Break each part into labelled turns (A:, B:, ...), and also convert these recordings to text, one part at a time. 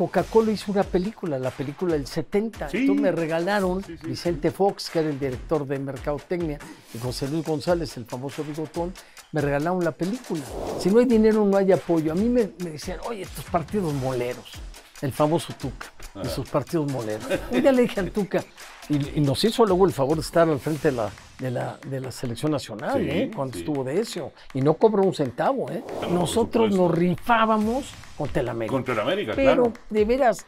A: Coca-Cola hizo una película, la película del 70. me regalaron Vicente Fox, que era el director de Mercadotecnia, y José Luis González, el famoso bigotón, me regalaron la película. Si no hay dinero, no hay apoyo. A mí me, me decían, oye, estos partidos moleros, el famoso Tuca, esos partidos moleros. Un le dije al Tuca, y, nos hizo luego el favor de estar al frente de la, de la, selección nacional, ¿eh? cuando estuvo de eso. Y no cobró un centavo. ¿eh? Nosotros nos rifábamos contra el América.
B: Contra América, Pero,
A: de veras,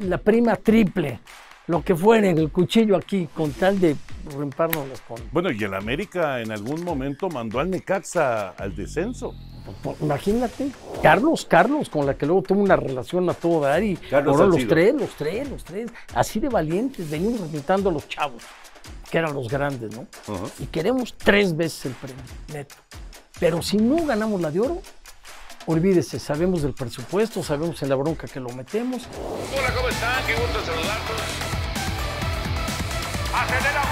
A: la prima triple, lo que fuera, el cuchillo aquí, con tal de
B: rimparnos los con. Bueno, y el América en algún momento mandó al Necaxa al descenso.
A: Pues, imagínate, Carlos, Carlos, con la que luego tuvo una relación a todo dar y los tres, los tres, los tres, así de valientes, venimos representando a los chavos, que eran los grandes, ¿no? Y queremos tres veces el premio, neto. Pero si no ganamos la de oro, olvídese, sabemos del presupuesto, sabemos en la bronca que lo metemos.
B: Hola, ¿cómo están? Qué gusto saludarlos. Acelera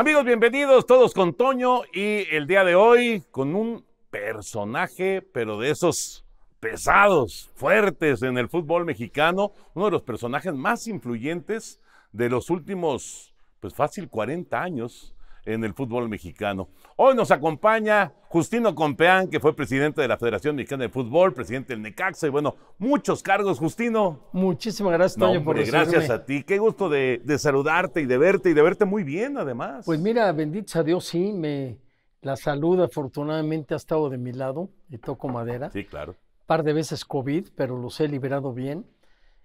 B: Amigos, bienvenidos todos con Toño y el día de hoy con un personaje, pero de esos pesados, fuertes en el fútbol mexicano, uno de los personajes más influyentes de los últimos, pues fácil, 40 años en el fútbol mexicano. Hoy nos acompaña Justino Compeán, que fue presidente de la Federación Mexicana de Fútbol, presidente del Necaxa y bueno, muchos cargos, Justino. Muchísimas gracias, Toño, por recibirme. Gracias a ti. Qué gusto de, saludarte y de verte y de verte muy bien, además.
A: Pues mira, bendito sea Dios, sí, me la saluda. afortunadamente ha estado de mi lado y toco madera. Sí, claro. Un par de veces COVID, pero los he liberado bien.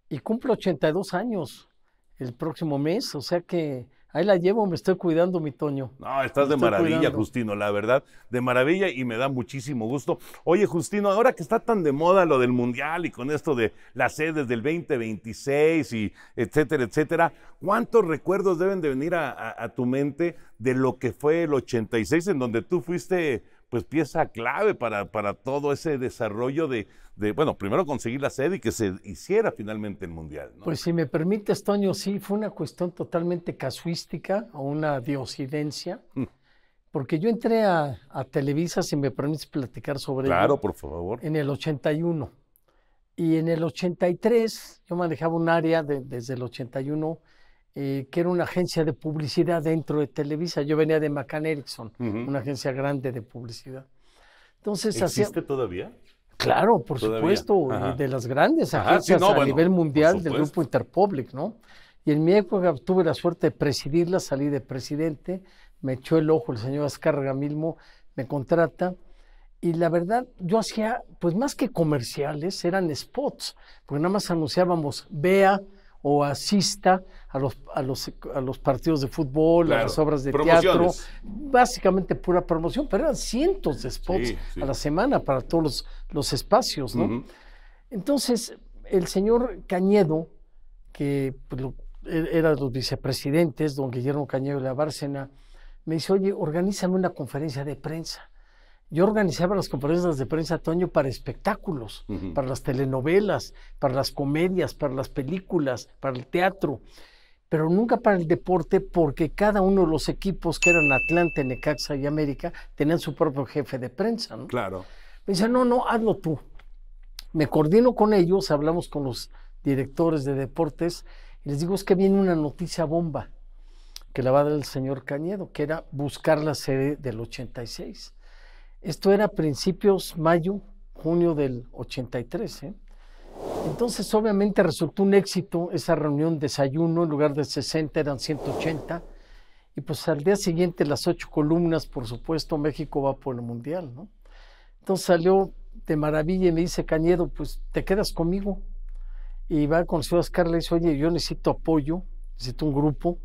A: Y cumple 82 años el próximo mes, o sea que Ahí la llevo, me estoy cuidando, mi Toño.
B: No, estás de maravilla, Justino, la verdad, de maravilla y me da muchísimo gusto. Oye, Justino, ahora que está tan de moda lo del Mundial y con esto de las sedes del 2026 y etcétera, etcétera, ¿cuántos recuerdos deben de venir a, a tu mente de lo que fue el 86 en donde tú fuiste pues pieza clave para, todo ese desarrollo de, bueno, primero conseguir la sede y que se hiciera finalmente el Mundial.
A: Pues si me permites, Toño, sí, fue una cuestión totalmente casuística o una diocidencia, mm. porque yo entré a, Televisa, si me permites platicar sobre claro, por
B: favor. En
A: el 81. Y en el 83, yo manejaba un área desde el 81 eh, que era una agencia de publicidad dentro de Televisa. Yo venía de McCann Erickson, una agencia grande de publicidad.
B: Entonces, ¿Existe todavía? Claro, por supuesto, de las grandes agencias a nivel mundial del grupo
A: Interpublic, ¿no? Y en mi época tuve la suerte de presidirla, salí de presidente, me echó el ojo el señor Azcárraga mismo, me contrata. Y la verdad, yo hacía, pues más que comerciales, eran spots, porque nada más anunciábamos, vea o asista a los, a los, a los partidos de fútbol, a las obras de teatro, básicamente pura promoción, pero eran cientos de spots a la semana para todos los, espacios, ¿no? Entonces, el señor Cañedo, que pues, e, era de los vicepresidentes, don Guillermo Cañedo de la Bárcena, me dice, oye, organízame una conferencia de prensa yo organizaba las conferencias de prensa, Toño, para espectáculos, para las telenovelas, para las comedias, para las películas, para el teatro, pero nunca para el deporte porque cada uno de los equipos que eran Atlante, Necaxa y América tenían su propio jefe de prensa, Claro. Me dice, no, no, hazlo tú. Me coordino con ellos, hablamos con los directores de deportes y les digo, es que viene una noticia bomba que la va a dar el señor Cañedo, que era buscar la sede del 86. Esto era principios mayo, junio del 83. ¿eh? Entonces, obviamente, resultó un éxito esa reunión, desayuno, en lugar de 60 eran 180. Y pues al día siguiente, las ocho columnas, por supuesto, México va por el Mundial, Entonces salió de maravilla y me dice Cañedo, pues te quedas conmigo. Y va con su Oscar, le dice, oye, yo necesito apoyo, necesito un grupo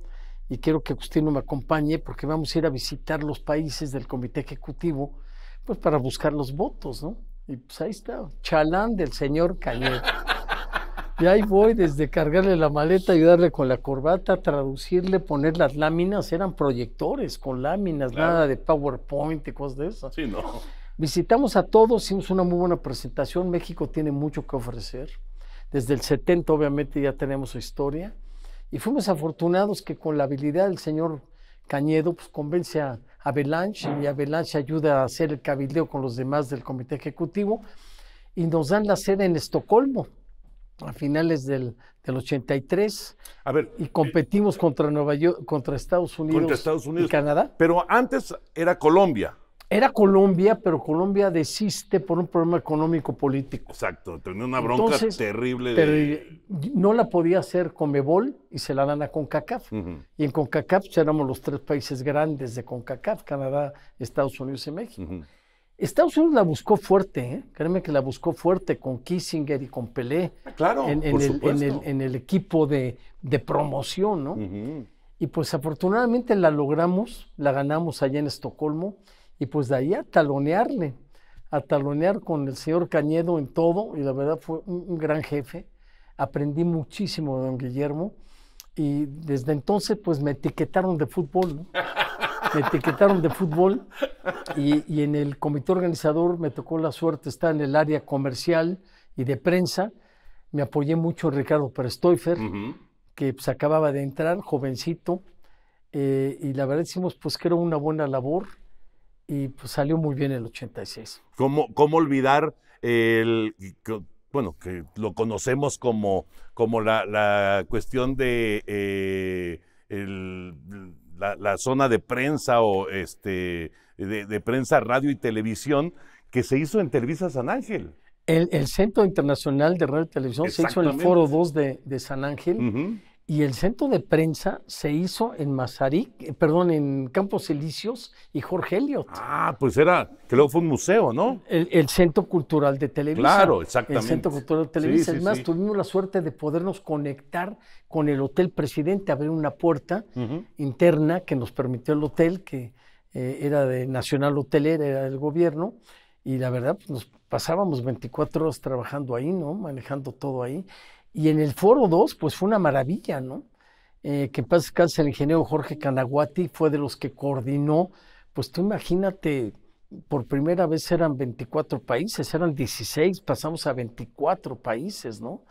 A: y quiero que Agustino me acompañe porque vamos a ir a visitar los países del comité ejecutivo pues para buscar los votos, ¿no? Y pues ahí está, chalán del señor Cañete. Y ahí voy desde cargarle la maleta, ayudarle con la corbata, traducirle, poner las láminas, eran proyectores con láminas, nada de PowerPoint y cosas de esas. Sí, no. Visitamos a todos, hicimos una muy buena presentación, México tiene mucho que ofrecer. Desde el 70 obviamente ya tenemos su historia y fuimos afortunados que con la habilidad del señor Cañedo pues, convence a Avalanche y Avalanche ayuda a hacer el cabildeo con los demás del comité ejecutivo y nos dan la sede en Estocolmo a finales del, del 83 a ver, y competimos eh, contra Nueva York, contra Estados Unidos, contra Estados Unidos y
B: Canadá. Pero antes era Colombia.
A: Era Colombia, pero Colombia desiste por un problema económico político.
B: Exacto, tenía una bronca terrible.
A: no la podía hacer Comebol y se la dan a CONCACAF. Y en CONCACAF pues, éramos los tres países grandes de CONCACAF, Canadá, Estados Unidos y México. Estados Unidos la buscó fuerte, ¿eh? créeme que la buscó fuerte con Kissinger y con Pelé. Ah, claro, en, el, en, el, equipo de, promoción, ¿no? Y pues afortunadamente la logramos, la ganamos allá en Estocolmo y pues de ahí a talonearle, a talonear con el señor Cañedo en todo, y la verdad fue un, gran jefe. Aprendí muchísimo de don Guillermo y desde entonces pues me etiquetaron de fútbol, me etiquetaron de fútbol y, en el comité organizador me tocó la suerte estar en el área comercial y de prensa. Me apoyé mucho Ricardo Perestoifer, que pues, acababa de entrar, jovencito, eh, y la verdad hicimos pues que era una buena labor y pues salió muy bien el 86.
B: ¿Cómo, cómo olvidar el, bueno, que lo conocemos como, como la, cuestión de eh, la, zona de prensa o este, de, prensa, radio y televisión que se hizo en Televisa San Ángel?
A: El, Centro Internacional de Radio y Televisión se hizo en el Foro 2 de, de San Ángel y el centro de prensa se hizo en Mazarik, eh, perdón, en Campos Elíseos y Jorge Elliot.
B: Ah, pues era, que luego fue un museo, ¿no?
A: El, Centro Cultural de Televisa. Claro, exactamente. El Centro Cultural de Televisa. Es más, tuvimos la suerte de podernos conectar con el Hotel Presidente, abrir una puerta interna que nos permitió el hotel, que eh, era de Nacional Hotelera, era del gobierno. Y la verdad, pues, nos pasábamos 24 horas trabajando ahí, ¿no? Manejando todo ahí. Y en el Foro 2, pues fue una maravilla, ¿no? Eh, que en paz el ingeniero Jorge Canaguati fue de los que coordinó, pues tú imagínate, por primera vez eran 24 países, eran 16, pasamos a 24 países, ¿no?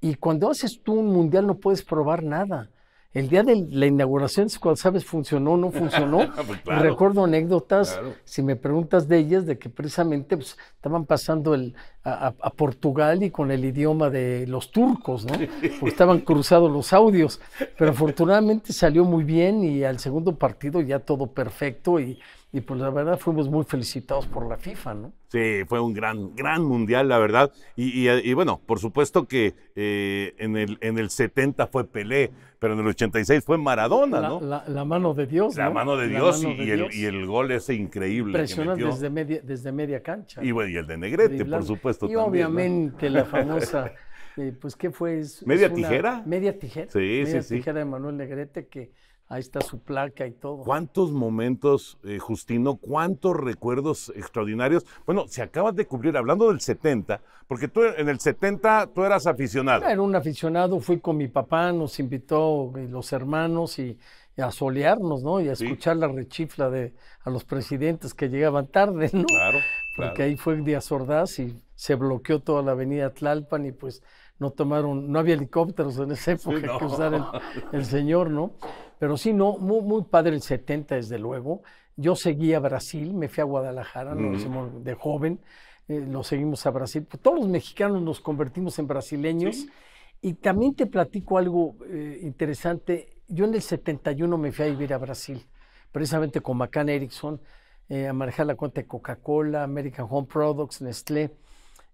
A: Y cuando haces tú un mundial no puedes probar nada. El día de la inauguración sabes funcionó no funcionó. Pues Recuerdo anécdotas, si me preguntas de ellas, de que precisamente pues, estaban pasando el, a, a, Portugal y con el idioma de los turcos, ¿no? Porque estaban cruzados los audios. Pero afortunadamente salió muy bien y al segundo partido ya todo perfecto y y pues la verdad fuimos muy felicitados por la FIFA, ¿no?
B: Sí, fue un gran, gran mundial, la verdad. Y, y, bueno, por supuesto que eh, en, el, en el 70 fue Pelé, pero en el 86 fue Maradona, ¿no?
A: La, mano de Dios. La ¿no? mano de Dios, y, de El, y
B: el gol ese increíble. Impresionante Desde,
A: media, desde media cancha. Y
B: y el de Negrete, por supuesto. Y obviamente la famosa,
A: eh, pues ¿qué fue? Es, ¿Media tijera? Media tijera. Sí, media sí, tijera de Manuel Negrete que Ahí está su placa y todo.
B: ¿Cuántos momentos, eh, Justino? ¿Cuántos recuerdos extraordinarios? Bueno, se acabas de cubrir, hablando del 70, porque tú en el 70 tú eras aficionado.
A: Era un aficionado, fui con mi papá, nos invitó eh, los hermanos y, a solearnos, ¿no? Y a escuchar la rechifla de a los presidentes que llegaban tarde, ¿no? Claro. claro. Porque ahí fue Díaz Ordaz y se bloqueó toda la avenida Tlalpan y pues no tomaron, no había helicópteros en esa época que usar el, señor, ¿no? Pero sí, no, muy, muy padre el 70, desde luego. Yo seguí a Brasil, me fui a Guadalajara, de joven, eh, lo seguimos a Brasil. Pues, todos los mexicanos nos convertimos en brasileños. Y también te platico algo eh, interesante. Yo en el 71 me fui a vivir a Brasil, precisamente con Macan Erickson, eh, a manejar la cuenta de Coca-Cola, American Home Products, Nestlé.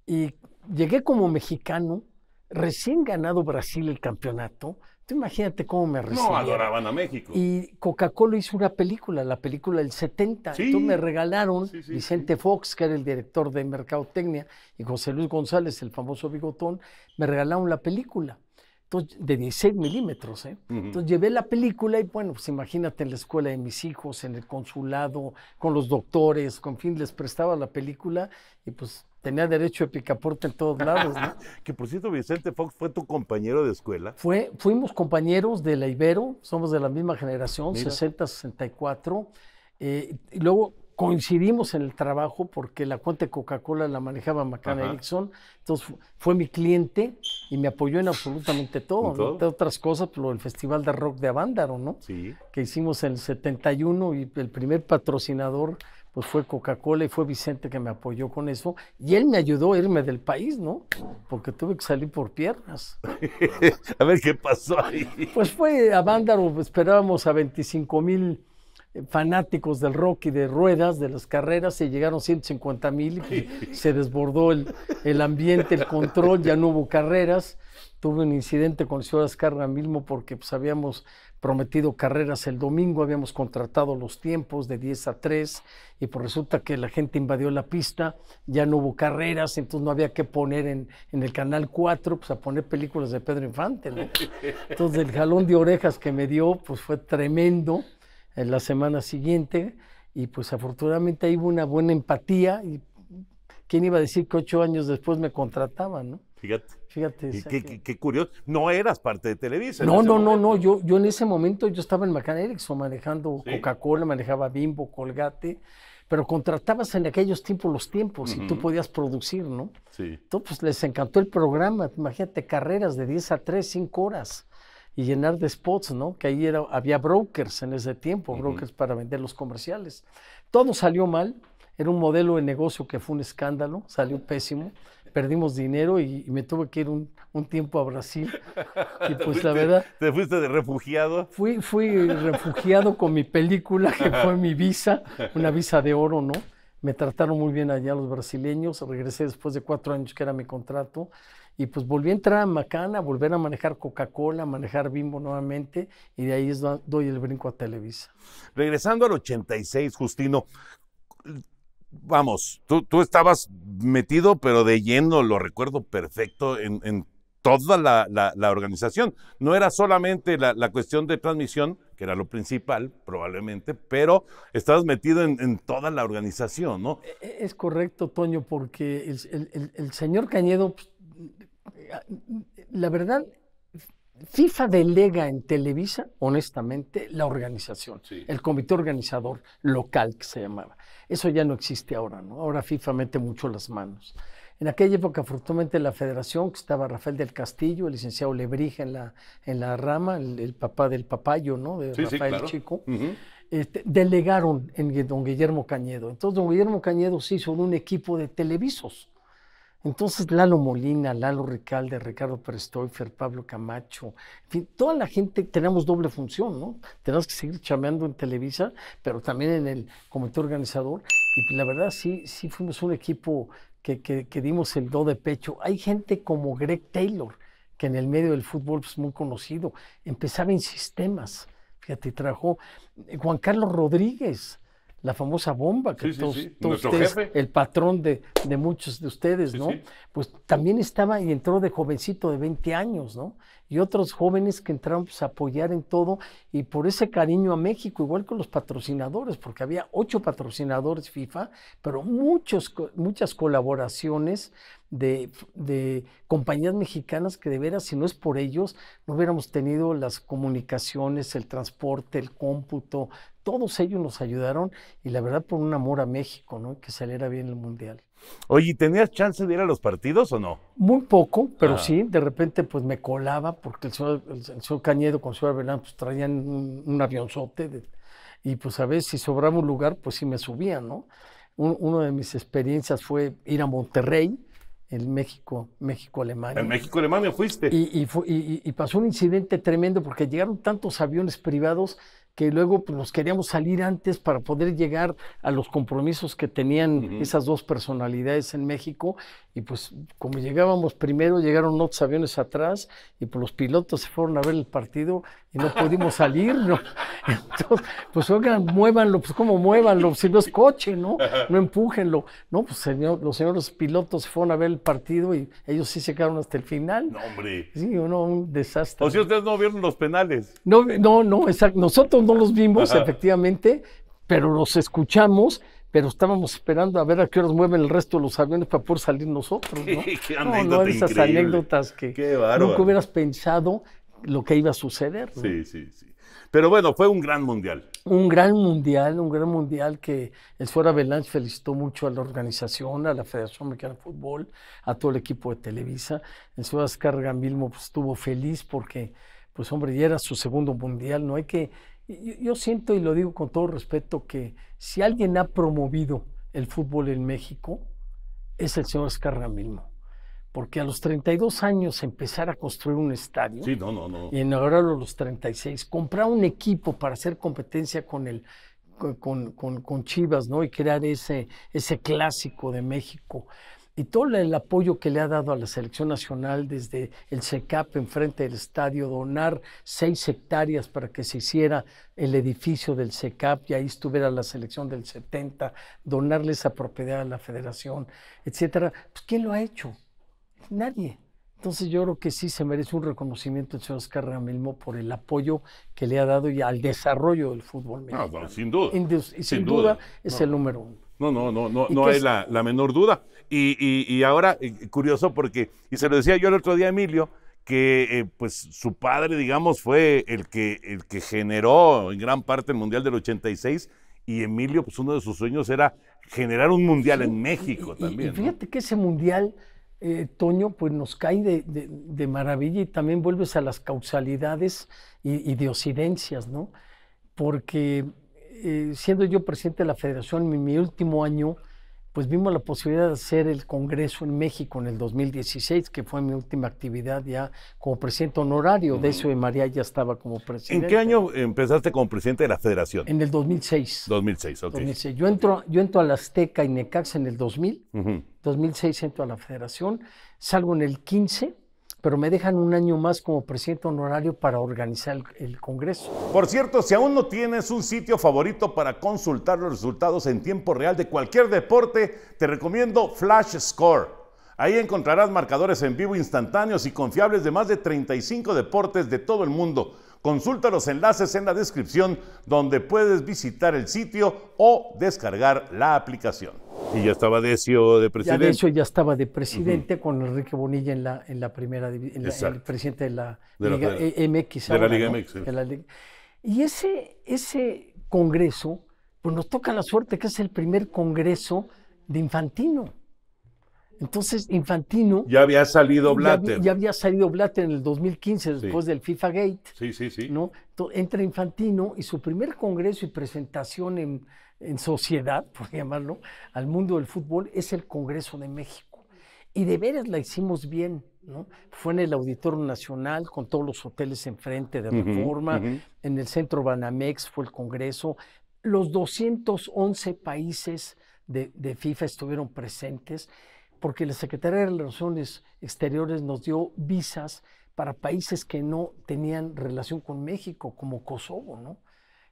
A: Y llegué como mexicano, recién ganado Brasil el campeonato, tú imagínate cómo me recibieron. No, adoraban
B: a México. Y
A: Coca-Cola hizo una película, la película del 70. Sí. Entonces me regalaron Vicente Fox, que era el director de Mercadotecnia, y José Luis González, el famoso bigotón, me regalaron la película. Entonces, de 16 milímetros. ¿eh? Entonces llevé la película y bueno, pues imagínate en la escuela de mis hijos, en el consulado, con los doctores, con fin, les prestaba la película y pues tenía derecho a picaporte en todos lados, ¿no?
B: que por cierto, Vicente Fox fue tu compañero de escuela. Fue,
A: fuimos compañeros de la Ibero, somos de la misma generación, 60-64. Eh, luego coincidimos en el trabajo porque la cuenta de Coca-Cola la manejaba Macana Erickson, entonces fue, mi cliente y me apoyó en absolutamente todo, Entre otras cosas, pues, lo el Festival de Rock de Avándaro, ¿no? Sí. Que hicimos en el 71 y el primer patrocinador pues fue Coca-Cola y fue Vicente que me apoyó con eso. Y él me ayudó a irme del país, ¿no? Porque tuve que salir por piernas.
B: a ver qué pasó ahí.
A: Pues fue a Vándaro, pues, esperábamos a 25 mil fanáticos del rock y de ruedas, de las carreras, se llegaron 150 mil y pues, se desbordó el, el ambiente, el control, ya no hubo carreras tuve un incidente con señor Ascarga mismo porque pues, habíamos prometido carreras el domingo, habíamos contratado los tiempos de 10 a 3 y pues resulta que la gente invadió la pista, ya no hubo
B: carreras,
A: entonces no había que poner en, en el canal 4, pues a poner películas de Pedro Infante. Entonces el jalón de orejas que me dio pues fue tremendo en la semana siguiente y pues afortunadamente ahí hubo una buena empatía y quién iba a decir que ocho años después me contrataban, ¿no?
B: Fíjate. Fíjate. qué, curioso. No eras parte de Televisa. No, no, no,
A: no. Yo, yo en ese momento yo estaba en McCann Erickson manejando coca Coca-Cola, manejaba Bimbo, Colgate. Pero contratabas en aquellos tiempos los tiempos y tú podías producir, ¿no? Sí. Entonces, pues les encantó el programa. Imagínate, carreras de 10 a 3, 5 horas y llenar de spots, ¿no? Que ahí era, había brokers en ese tiempo, brokers para vender los comerciales. Todo salió mal. Era un modelo de negocio que fue un escándalo, salió pésimo perdimos dinero y, me tuve que ir un, tiempo a Brasil. Y pues la verdad... ¿Te fuiste de refugiado? Fui, fui refugiado con mi película, que fue mi visa, una visa de oro, ¿no? Me trataron muy bien allá los brasileños, regresé después de cuatro años que era mi contrato y pues volví a entrar a Macana, volver a manejar Coca-Cola, manejar Bimbo nuevamente y de ahí doy el brinco a Televisa.
B: Regresando al 86, Justino, vamos, tú, tú estabas metido, pero de lleno, lo recuerdo perfecto, en, toda la, organización. No era solamente la, cuestión de transmisión, que era lo principal, probablemente, pero estabas metido en, en toda la organización, ¿no?
A: E, e, es correcto, Toño, porque el, el, señor Cañedo, pues, la verdad, FIFA delega en Televisa, honestamente, la organización, el comité organizador local que se llamaba. Eso ya no existe ahora, ¿no? Ahora FIFA mete mucho las manos. En aquella época, afortunadamente, la federación, que estaba Rafael del Castillo, el licenciado Lebrija en la, en la rama, el, papá del papayo, ¿no? Rafael Chico, este, delegaron en don Guillermo Cañedo. Entonces, don Guillermo Cañedo se hizo un equipo de televisos entonces Lalo Molina, Lalo Ricalde, Ricardo Perestoifer, Pablo Camacho, en fin, toda la gente tenemos doble función, ¿no? Tenemos que seguir chameando en Televisa, pero también en el comité organizador. Y la verdad sí, sí fuimos un equipo que, dimos el do de pecho. Hay gente como Greg Taylor, que en el medio del fútbol es pues, muy conocido, empezaba en sistemas. Fíjate, trajo eh, Juan Carlos Rodríguez, la famosa bomba que todos, el patrón de, de, muchos de ustedes, ¿no? Pues también estaba y entró de jovencito de 20 años, ¿no? y otros jóvenes que entraron pues, a apoyar en todo y por ese cariño a México, igual con los patrocinadores, porque había ocho patrocinadores FIFA, pero muchos, muchas colaboraciones de, de, compañías mexicanas que de veras, si no es por ellos, no hubiéramos tenido las comunicaciones, el transporte, el cómputo, todos ellos nos ayudaron y la verdad por un amor a México, ¿no? que saliera bien el Mundial.
B: Oye, ¿tenías chance de ir a los partidos o no?
A: Muy poco, pero ah. sí, de repente pues me colaba porque el señor, Cañedo con el señor Belán pues traían un, avionzote y pues a ver si sobraba un lugar pues sí me subían, ¿no? una de mis experiencias fue ir a Monterrey, en México, México-Alemania.
B: En México-Alemania fuiste.
A: Y, y, y pasó un incidente tremendo porque llegaron tantos aviones privados que luego pues, nos queríamos salir antes para poder llegar a los compromisos que tenían esas dos personalidades en México. Y pues como llegábamos primero, llegaron otros aviones atrás y pues los pilotos se fueron a ver el partido y no pudimos salir. ¿no? Entonces, pues oigan, muévanlo, pues cómo muévanlo, si no es coche, ¿no? No empújenlo. No, pues los señores pilotos se fueron a ver el partido y ellos sí se quedaron hasta el final. No, hombre. Sí, uno, un desastre. O si
B: ustedes no vieron los penales.
A: No, no, no, exacto. Nosotros los vimos, efectivamente, pero los escuchamos pero estábamos esperando a ver a qué hora mueven el resto de los aviones para poder salir nosotros,
B: ¿no? qué anécdota esas anécdotas que nunca
A: hubieras pensado lo que iba a suceder. Sí,
B: sí, sí. Pero bueno, fue un gran mundial.
A: Un gran mundial, un gran mundial que el fuera Belange felicitó mucho a la organización, a la Federación Mexicana de Fútbol, a todo el equipo de Televisa. El su descarga pues, estuvo feliz porque, pues hombre, ya era su segundo mundial, no hay que yo, siento y lo digo con todo respeto que si alguien ha promovido el fútbol en México, es el señor Escarra mismo. Porque a los 32 años empezar a construir un estadio y inaugurarlo a los 36, comprar un equipo para hacer competencia con el con, Chivas, ¿no? Y crear ese, ese clásico de México y todo el apoyo que le ha dado a la selección nacional desde el CECAP enfrente del estadio, donar seis hectáreas para que se hiciera el edificio del CECAP y ahí estuviera la selección del 70, donarle esa propiedad a la federación, etcétera. Pues, ¿Quién lo ha hecho? Nadie. Entonces yo creo que sí se merece un reconocimiento el señor Oscar Ramilmo por el apoyo que le ha dado y al desarrollo del fútbol
B: sin duda.
A: sin, duda, es el número uno.
B: No, no, no, no, no hay la, menor duda. Y, ahora, eh, curioso porque, y se lo decía yo el otro día a Emilio, que eh, pues su padre, digamos, fue el que, el que generó en gran parte el Mundial del 86 y Emilio, pues uno de sus sueños era generar un Mundial en México también.
A: fíjate que ese Mundial, eh, Toño, pues nos cae de, maravilla y también vuelves a las causalidades y, y de ocidencias, ¿no? Porque eh, siendo yo presidente de la federación en mi último año, pues vimos la posibilidad de hacer el Congreso en México en el 2016, que fue mi última actividad ya como presidente honorario. De eso María ya estaba como presidente. ¿En qué
B: año empezaste como presidente de la federación? En el 2006. 2006, ok. 2006.
A: Yo, entro, yo entro a la Azteca y Necax en el 2000. En 2006 entro a la federación. Salgo en el 15 pero me dejan un año más como presidente honorario para organizar el, Congreso.
B: Por cierto, si aún no tienes un sitio favorito para consultar los resultados en tiempo real de cualquier deporte, te recomiendo Flash Score. Ahí encontrarás marcadores en vivo instantáneos y confiables de más de 35 deportes de todo el mundo. Consulta los enlaces en la descripción donde puedes visitar el sitio o descargar la aplicación. Y ya estaba Decio de presidente. Ya Decio ya estaba de
A: presidente con Enrique Bonilla en la, en la primera división, el presidente de la, Liga, MX. De la Liga MX. E, y ese, ese congreso, pues nos toca la suerte que es el primer congreso de Infantino. Entonces, Infantino.
B: Ya había salido Blatter. Ya,
A: había salido Blatter en el 2015, después del FIFA Gate. Sí, sí, sí. ¿no? Entonces, entra Infantino y su primer congreso y presentación en, en sociedad, por llamarlo, al mundo del fútbol, es el Congreso de México. Y de veras la hicimos bien, ¿no? Fue en el Auditorio Nacional, con todos los hoteles enfrente de Reforma, en el Centro Banamex fue el Congreso. Los 211 países de, de FIFA estuvieron presentes porque la Secretaría de Relaciones Exteriores nos dio visas para países que no tenían relación con México, como Kosovo, ¿no?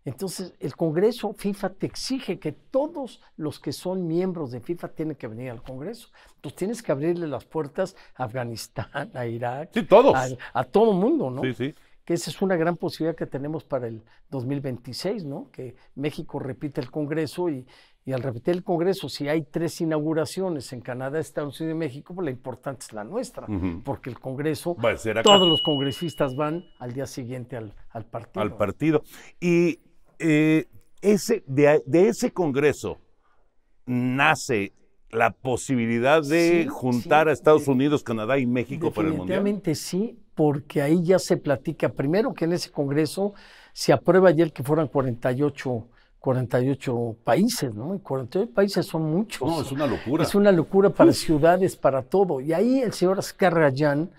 A: Entonces, el Congreso FIFA te exige que todos los que son miembros de FIFA tienen que venir al Congreso. tú tienes que abrirle las puertas a Afganistán, a Irak. Sí, todos. A, todo todo mundo, ¿no? Sí, sí. Que esa es una gran posibilidad que tenemos para el 2026, ¿no? Que México repite el Congreso y, al repetir el Congreso, si hay tres inauguraciones en Canadá, Estados Unidos y México, pues la importante es la nuestra, porque el Congreso, todos los congresistas van al día siguiente al,
B: al partido. Al partido. Y eh, ese, de, ese Congreso nace la posibilidad de juntar a Estados Unidos, Canadá y México para el Mundial.
A: Definitivamente sí, porque ahí ya se platica, primero que en ese Congreso se aprueba ya el que fueran 48 48 países, ¿no? Y 48 países son muchos. No, es una locura. Es una locura para ciudades, para todo. Y ahí el señor Azcarrayán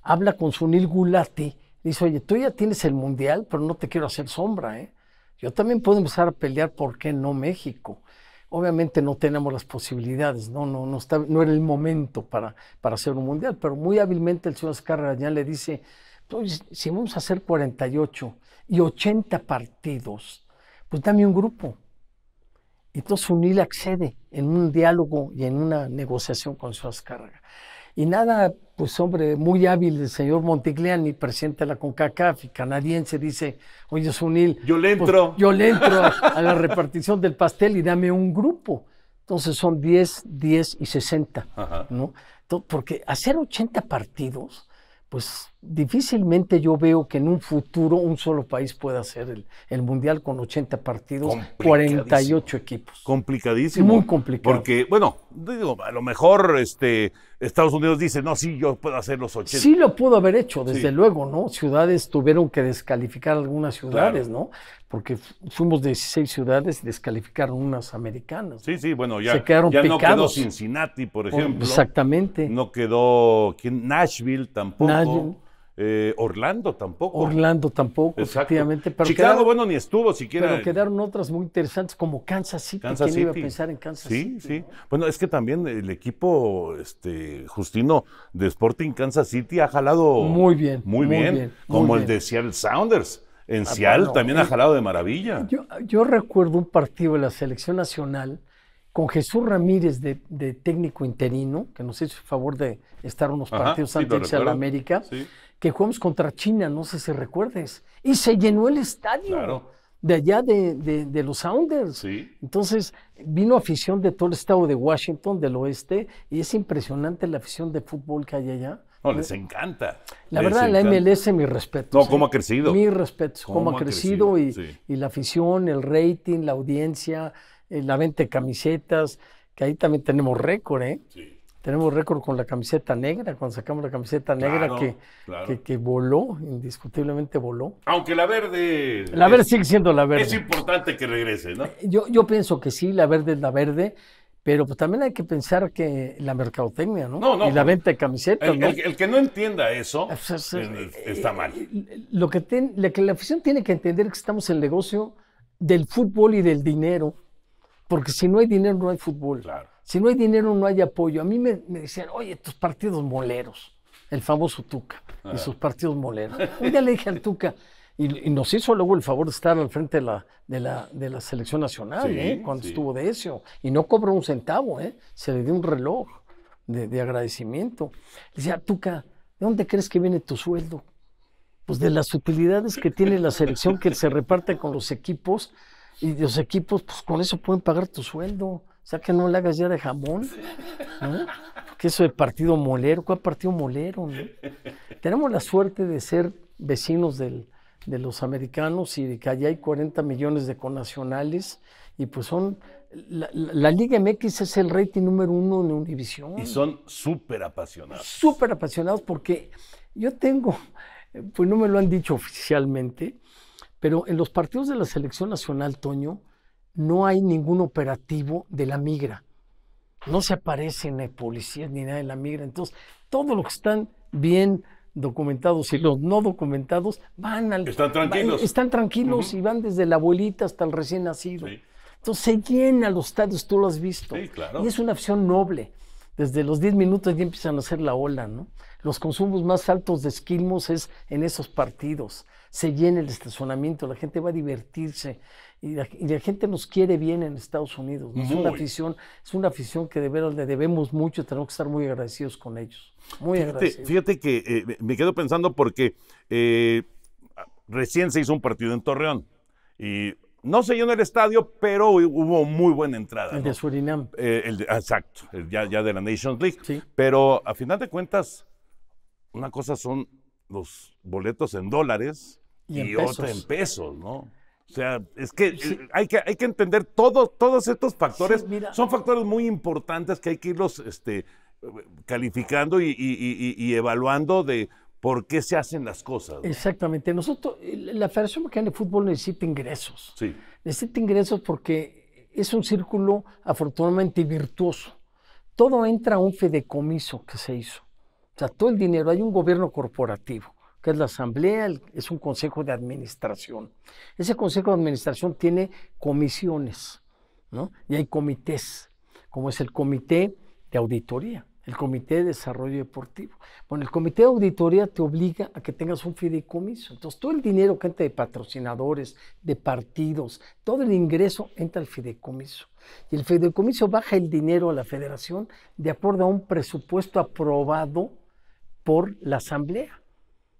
A: habla con Sunil Gulati. Dice, oye, tú ya tienes el mundial, pero no te quiero hacer sombra, ¿eh? Yo también puedo empezar a pelear por qué no México. Obviamente no tenemos las posibilidades, no, no, no, está, no era el momento para, para hacer un mundial, pero muy hábilmente el señor Azcárraga ya le dice, pues, si vamos a hacer 48 y 80 partidos, pues dame un grupo. Entonces UNIL accede en un diálogo y en una negociación con su Azcárraga. Y nada pues hombre, muy hábil el señor Montigliani, presidente de la CONCACAF y canadiense, dice, oye, Sunil, yo le pues, entro. yo le entro a la repartición del pastel y dame un grupo. Entonces son 10, 10 y 60, ¿no? Porque hacer 80 partidos, pues difícilmente yo veo que en un futuro un solo país pueda hacer el, mundial con 80 partidos, 48
B: equipos. Complicadísimo. Muy complicado. Porque, bueno, digo, a lo mejor este, Estados Unidos dice, no, sí, yo puedo hacer los 80. Sí lo
A: pudo haber hecho, desde luego, ¿no? Ciudades tuvieron que descalificar algunas ciudades, ¿no? Porque fuimos 16 ciudades y descalificaron unas americanas. Sí, sí, bueno, ya, Se quedaron ya no quedó Cincinnati, por oh, ejemplo.
B: Exactamente. No quedó Nashville tampoco. Eh, Orlando tampoco. Orlando tampoco,
A: efectivamente. Pero Chicago, bueno,
B: ni estuvo siquiera. Pero
A: quedaron otras muy interesantes como Kansas City. Kansas ¿Quién iba a pensar en Kansas City? Sí,
B: sí. Bueno, es que también el equipo, este, Justino, de Sporting Kansas City ha jalado muy bien. Muy, bien, Como el de Seattle Sounders. En ah, Seattle también ha jalado de maravilla.
A: Yo, recuerdo un partido de la selección nacional con Jesús Ramírez de, técnico interino, que nos hizo el favor de estar unos partidos antes sí, América. Sí que jugamos contra China, no sé si recuerdes, y se llenó el estadio. Claro. De allá de, de, los Sounders. Sí. Entonces, vino afición de todo el estado de Washington, del oeste, y es impresionante la afición de fútbol que hay allá.
B: No, les encanta. La verdad, la MLS, mi respeto. No, cómo ha crecido. Mi respeto, cómo, ha crecido, Y,
A: y, la afición, el rating, la audiencia, eh, la venta de camisetas, que ahí también tenemos récord, ¿eh? Sí. Tenemos récord con la camiseta negra, cuando sacamos la camiseta negra que, que, voló, indiscutiblemente voló.
B: Aunque la verde... La verde sigue siendo la verde. Es importante que regrese, ¿no? Eh,
A: yo, yo pienso que sí, la verde es la verde, pero pues también hay que pensar que la mercadotecnia, ¿no? no, no y la venta de camisetas. ¿no? el,
B: que no entienda eso ah, pues, eh, está mal. Eh,
A: lo que, la afición tiene que entender que estamos en el negocio del fútbol y del dinero, porque si no hay dinero no hay fútbol. Claro. Si no hay dinero, no hay apoyo. A mí me, decían, oye, tus partidos moleros, el famoso Tuca y ah. sus partidos moleros. Un le dije al Tuca, y, nos hizo luego el favor de estar al frente de la, de la, de la selección nacional, ¿eh? cuando estuvo de eso. Y no cobró un centavo, ¿eh? se le dio un reloj de, agradecimiento. Le decía, Tuca, ¿de dónde crees que viene tu sueldo? Pues de las utilidades que tiene la selección que se reparte con los equipos, y los equipos, pues con eso pueden pagar tu sueldo. O sea, que no le hagas ya de jamón, ¿no? Que eso de partido molero, ¿cuál partido molero? Tenemos la suerte de ser vecinos de los americanos y de que allá hay 40 millones de conacionales y pues son... La, Liga MX es el rating número uno en Univisión. Y son
B: súper apasionados.
A: Súper apasionados porque yo tengo, pues no me lo han dicho oficialmente, pero en los partidos de la selección nacional, Toño, no hay ningún operativo de la migra. No se aparecen eh, policías ni nada de la migra. Entonces, todo lo que están bien documentados y los no documentados van al... Están tranquilos. están tranquilos y van desde la abuelita hasta el recién nacido. Entonces se llena los estadios, tú lo has visto. Y es una opción noble. Desde los 10 minutos ya empiezan a hacer la ola, ¿no? Los consumos más altos de esquilmos es en esos partidos. Se llena el estacionamiento, la gente va a divertirse y la, gente nos quiere bien en Estados Unidos. Es una afición, es una afición que de verdad le debemos mucho, tenemos que estar muy agradecidos con ellos. Muy fíjate, agradecidos.
B: Fíjate que eh, me quedo pensando porque eh, recién se hizo un partido en Torreón y no se en el estadio, pero hubo muy buena entrada. El de Surinam. Eh, ah, exacto, ya, de la Nations League. Pero a final de cuentas, una cosa son los boletos en dólares y, otra en pesos, ¿no? O sea, es que, eh, hay, que hay que entender todos estos factores. son factores muy importantes que hay que irlos este, calificando y, evaluando de por qué se hacen las cosas.
A: Exactamente. Nosotros, la Federación Mexicana de Fútbol necesita ingresos. Sí. Necesita ingresos porque es un círculo afortunadamente virtuoso. Todo entra a un fedecomiso que se hizo. O sea, todo el dinero, hay un gobierno corporativo es la asamblea, es un consejo de administración. Ese consejo de administración tiene comisiones, ¿no? Y hay comités, como es el comité de auditoría, el comité de desarrollo deportivo. Bueno, el comité de auditoría te obliga a que tengas un fideicomiso. Entonces, todo el dinero que entra de patrocinadores, de partidos, todo el ingreso entra al fideicomiso. Y el fideicomiso baja el dinero a la federación de acuerdo a un presupuesto aprobado por la asamblea.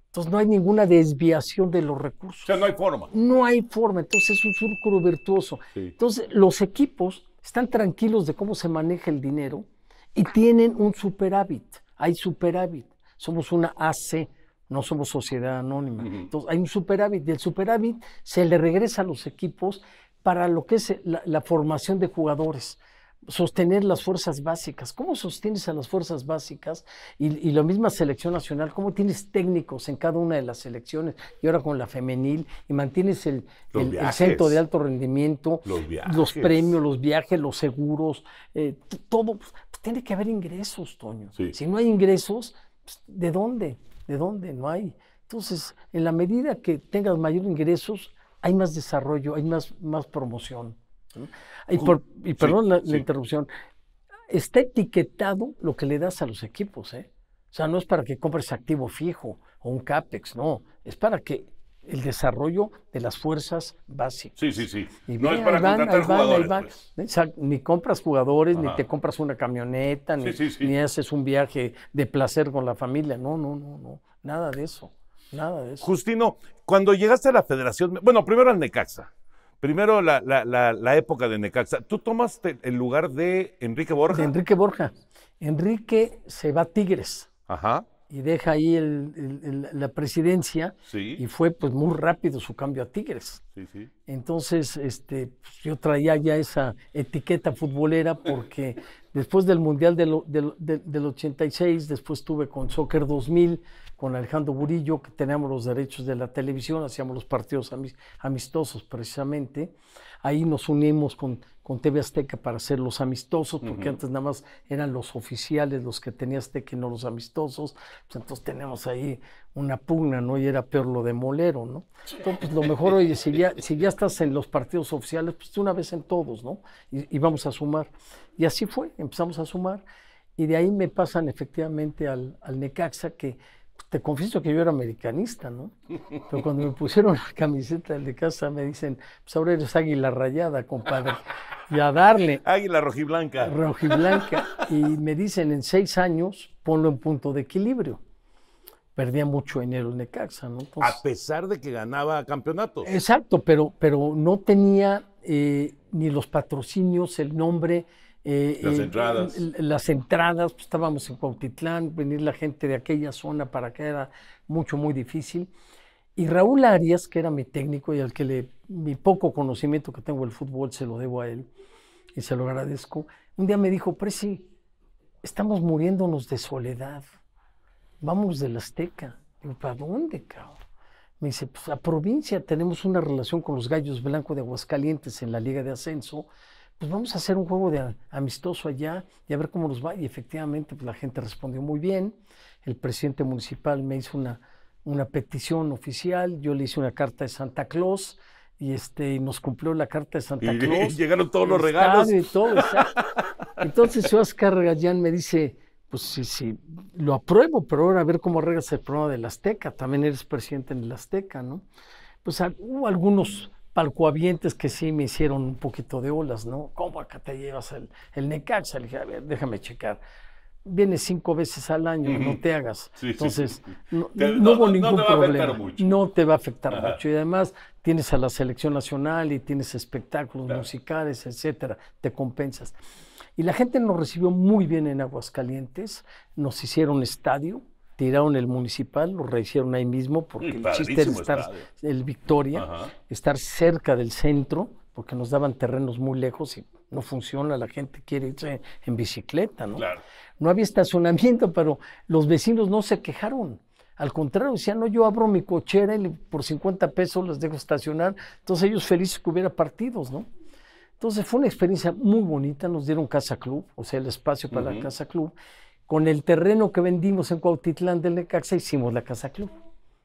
A: Entonces no hay ninguna desviación de los
B: recursos. O sea, no hay forma.
A: No hay forma, entonces es un círculo virtuoso. Entonces los equipos están tranquilos de cómo se maneja el dinero y tienen un superávit, hay superávit. Somos una AC, no somos sociedad anónima. Entonces hay un superávit y el superávit se le regresa a los equipos para lo que es la formación de jugadores sostener las fuerzas básicas. ¿Cómo sostienes a las fuerzas básicas? Y, la misma selección nacional, ¿cómo tienes técnicos en cada una de las selecciones? Y ahora con la femenil, y mantienes el, el, centro de alto rendimiento,
B: los, premios,
A: los viajes, los seguros, eh, todo. Pues, tiene que haber ingresos, Toño. Si no hay ingresos, pues, ¿de dónde? ¿De dónde? No hay. Entonces, en la medida que tengas mayor ingresos, hay más desarrollo, hay más, más promoción. Y, por, y perdón la, interrupción, está etiquetado lo que le das a los equipos, ¿eh? O sea, no es para que compres activo fijo o un CAPEX, no, es para que el desarrollo de las fuerzas
B: básicas. Sí, sí, sí. no es para contratar jugadores.
A: o pues. sea, ni compras jugadores, ni te compras una camioneta, ni, haces un viaje de placer con la familia. No, no, no, no. Nada de eso. Nada de
B: eso. Justino, cuando llegaste a la federación, bueno, primero al Necaxa, Primero la, la, la, época de Necaxa. Tú tomaste el lugar de Enrique Borja. Enrique
A: Borja. Enrique se va a Tigres. Ajá. Y deja ahí la presidencia. Sí. Y fue pues muy rápido su cambio a Tigres. Sí, sí. Entonces, este, pues, yo traía ya esa etiqueta futbolera porque después del Mundial del, del, del 86, después estuve con Soccer 2000 con Alejandro Burillo, que teníamos los derechos de la televisión, hacíamos los partidos amistosos precisamente. Ahí nos unimos con, con TV Azteca para hacer los amistosos, porque antes nada más eran los oficiales los que tenía Azteca y no los amistosos. Pues entonces tenemos ahí una pugna, ¿no? Y era peor lo de Molero, ¿no? Entonces, pues, lo mejor, oye, si ya, si ya estás en los partidos oficiales, pues una vez en todos, ¿no? Y, y vamos a sumar. Y así fue, empezamos a sumar. Y de ahí me pasan efectivamente al, al Necaxa, que te confieso que yo era americanista, ¿no? Pero cuando me pusieron la camiseta del de casa me dicen, pues ahora eres águila rayada, compadre. Y a
B: darle. Águila rojiblanca. Rojiblanca.
A: Y me dicen, en seis años, ponlo en punto de equilibrio. Perdía mucho dinero en Necaxa, ¿no?
B: a pesar de que ganaba campeonatos.
A: Exacto, pero, pero no tenía eh, ni los patrocinios, el nombre eh, eh, las entradas. las pues, entradas, estábamos en Cuautitlán, venir la gente de aquella zona para acá era mucho, muy difícil. Y Raúl Arias, que era mi técnico y al que le, mi poco conocimiento que tengo del fútbol se lo debo a él y se lo agradezco, un día me dijo, Presi, estamos muriéndonos de soledad, vamos de la Azteca. ¿para dónde, cabrón? Me dice, pues a provincia tenemos una relación con los Gallos Blancos de Aguascalientes en la Liga de Ascenso pues vamos a hacer un juego de amistoso allá y a ver cómo nos va. Y efectivamente, pues la gente respondió muy bien. El presidente municipal me hizo una, una petición oficial, yo le hice una carta de Santa Claus y este nos cumplió la carta de Santa Claus. Y llegaron todos los regalos. Y todo, Entonces Oscar Gallán me dice, pues sí, sí, lo apruebo, pero ahora a ver cómo arreglas el programa del Azteca. También eres presidente en la Azteca, ¿no? Pues ah, hubo algunos palcoavientes que sí me hicieron un poquito de olas, ¿no? ¿Cómo acá te llevas el, el Necaxa? Le dije, a ver, déjame checar. Vienes cinco veces al año, no te hagas. Entonces, No, hubo ningún no te Va a mucho. No te va a afectar mucho. Y además, tienes a la selección nacional y tienes espectáculos musicales, etcétera. Te compensas. Y la gente nos recibió muy bien en Aguascalientes, nos hicieron estadio, tiraron el municipal, lo rehicieron ahí mismo, porque mm, el chiste es estar, el Victoria, estar cerca del centro, porque nos daban terrenos muy lejos y no funciona, la gente quiere irse en bicicleta, ¿no? No había estacionamiento, pero los vecinos no se quejaron. Al contrario, decían, no, yo abro mi cochera y por 50 pesos les dejo estacionar. Entonces ellos felices que hubiera partidos, ¿no? Entonces fue una experiencia muy bonita, nos dieron casa club, o sea, el espacio para la casa club con el terreno que vendimos en Cuautitlán del Necaxa hicimos la Casa Club.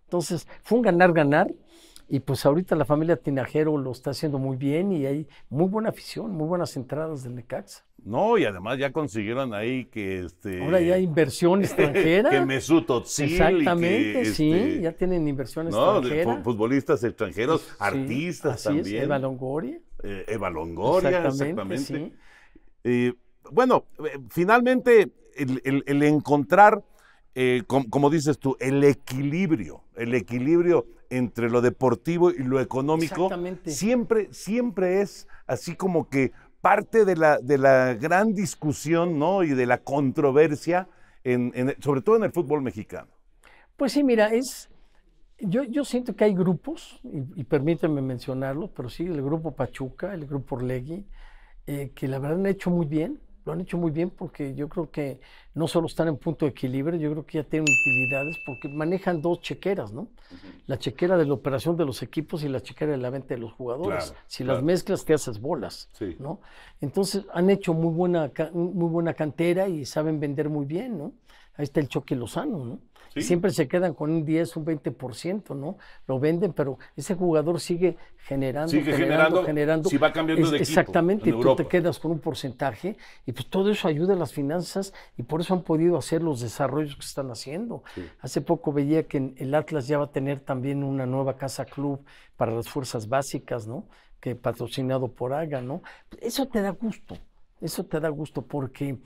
A: Entonces, fue un ganar-ganar. Y pues ahorita la familia Tinajero lo está haciendo muy bien y hay muy buena afición, muy buenas entradas del Necaxa.
B: No, y además ya consiguieron ahí que este Ahora ya hay inversión extranjera. que Mesut sí. Exactamente, sí, este,
A: ya tienen inversión extranjera. No,
B: futbolistas extranjeros, artistas así también. Es, Eva Longoria. Eh, Eva exactamente. exactamente. bueno, eh, finalmente el, encontrar, eh, como dices tú, el equilibrio, el equilibrio entre lo deportivo y lo económico, siempre, siempre es así como que parte de la, gran discusión y de la controversia, sobre todo en el fútbol mexicano.
A: Pues sí, mira, es, yo, yo siento que hay grupos, y, y permítanme mencionarlos, pero sí, el grupo Pachuca, el grupo Orlegui, eh, que la verdad han hecho muy bien, lo han hecho muy bien porque yo creo que no solo están en punto de equilibrio, yo creo que ya tienen utilidades porque manejan dos chequeras, ¿no? La chequera de la operación de los equipos y la chequera de la venta de los jugadores. si las mezclas te haces bolas, ¿no? Entonces han hecho muy buena, muy buena cantera y saben vender muy bien, ¿no? Ahí está el choque lozano, ¿no? Siempre se quedan con un 10, un 20%, ¿no? Lo venden, pero ese jugador sigue generando, sigue generando, generando, Si va cambiando de equipo Exactamente, y tú te quedas con un porcentaje y pues todo eso ayuda a las finanzas y por eso han podido hacer los desarrollos que están haciendo. Hace poco veía que el Atlas ya va a tener también una nueva casa club para las fuerzas básicas, ¿no? Que patrocinado por AGA, ¿no? Eso te da gusto, eso te da gusto porque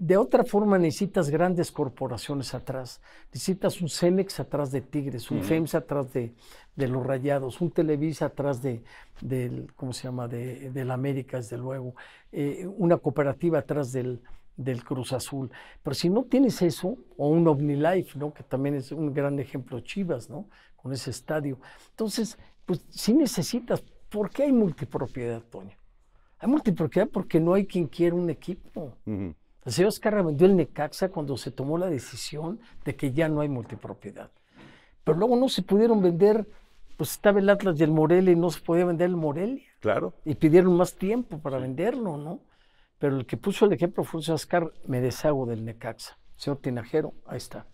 A: de otra forma necesitas grandes corporaciones atrás, necesitas un Cenex atrás de Tigres, un FEMS atrás de, de, los Rayados, un Televisa atrás de, del, ¿cómo se llama?, de, América, desde luego, eh, una cooperativa atrás del, del Cruz Azul. Pero si no tienes eso, o un OmniLife, ¿no? que también es un gran ejemplo Chivas, ¿no? con ese estadio. Entonces, pues sí necesitas, ¿por qué hay multipropiedad, Toño? Hay multipropiedad porque no hay quien quiera un equipo señor Oscar vendió el Necaxa cuando se tomó la decisión de que ya no hay multipropiedad. Pero luego no se pudieron vender, pues estaba el Atlas y el Morelia y no se podía vender el Morelia. Claro. Y pidieron más tiempo para venderlo, ¿no? Pero el que puso el ejemplo fue Oscar, me deshago del Necaxa. Señor Tinajero, ahí está.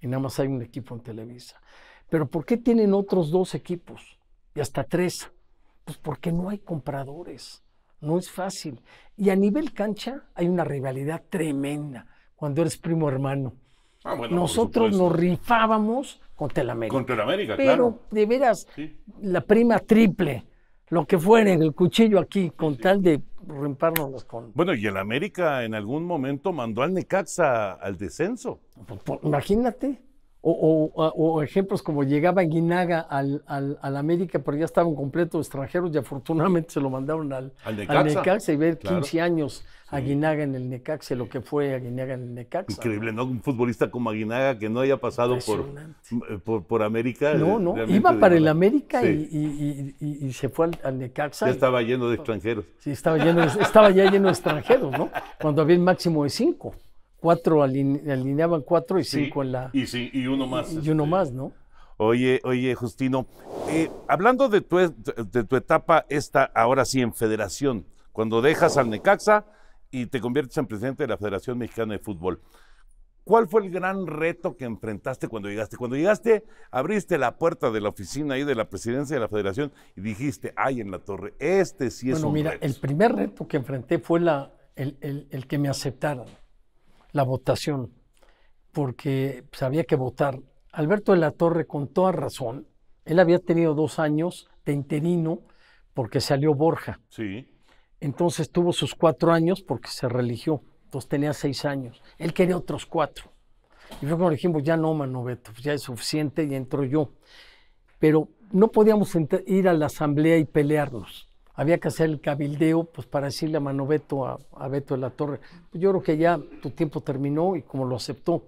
A: Y nada más hay un equipo en Televisa. Pero ¿por qué tienen otros dos equipos? Y hasta tres. Pues porque no hay compradores no es fácil. Y a nivel cancha hay una rivalidad tremenda cuando eres primo hermano.
B: Ah, Nosotros nos
A: rifábamos contra el
B: América. Pero,
A: de veras, la prima triple, lo que fuera, el cuchillo aquí, con tal de
B: rompernos con. Bueno, y el América en algún momento mandó al Necaxa al descenso. Pues,
A: pues, imagínate o, ejemplos como llegaba Guinaga al, al, América, pero ya estaban completos extranjeros y afortunadamente se lo mandaron al, al Necaxa. y ver 15 años a Guinaga en el Necaxa, lo que fue Aguinaga en el Necaxa.
B: Increíble, ¿no? Un futbolista como Aguinaga que no haya pasado por, eh, por, América. No, eh, no, iba para el
A: América y, y, se fue al, Necaxa. Ya estaba
B: lleno de extranjeros. Sí, estaba, lleno, estaba
A: ya lleno de extranjeros, ¿no? Cuando había el máximo de cinco cuatro alineaban cuatro y cinco
B: en la y, sí, y uno más y, uno este, más no oye oye Justino eh, hablando de tu de tu etapa esta ahora sí en Federación cuando dejas al Necaxa y te conviertes en presidente de la Federación Mexicana de Fútbol ¿Cuál fue el gran reto que enfrentaste cuando llegaste? Cuando llegaste, abriste la puerta de la oficina ahí de la presidencia de la federación y dijiste, ay, en la torre, este sí es bueno, mira,
A: el primer reto que enfrenté fue la, el, el que me aceptaran la votación, porque pues, había que votar. Alberto de la Torre, con toda razón, él había tenido dos años de interino porque salió Borja. Sí. Entonces tuvo sus cuatro años porque se religió. Entonces tenía seis años. Él quería otros cuatro. Y fue como dijimos, ya no, mano Beto, ya es suficiente y entro yo. Pero no podíamos ir a la asamblea y pelearnos había que hacer el cabildeo pues, para decirle a Mano Beto, a, Beto de la Torre, pues, yo creo que ya tu tiempo terminó y como lo aceptó.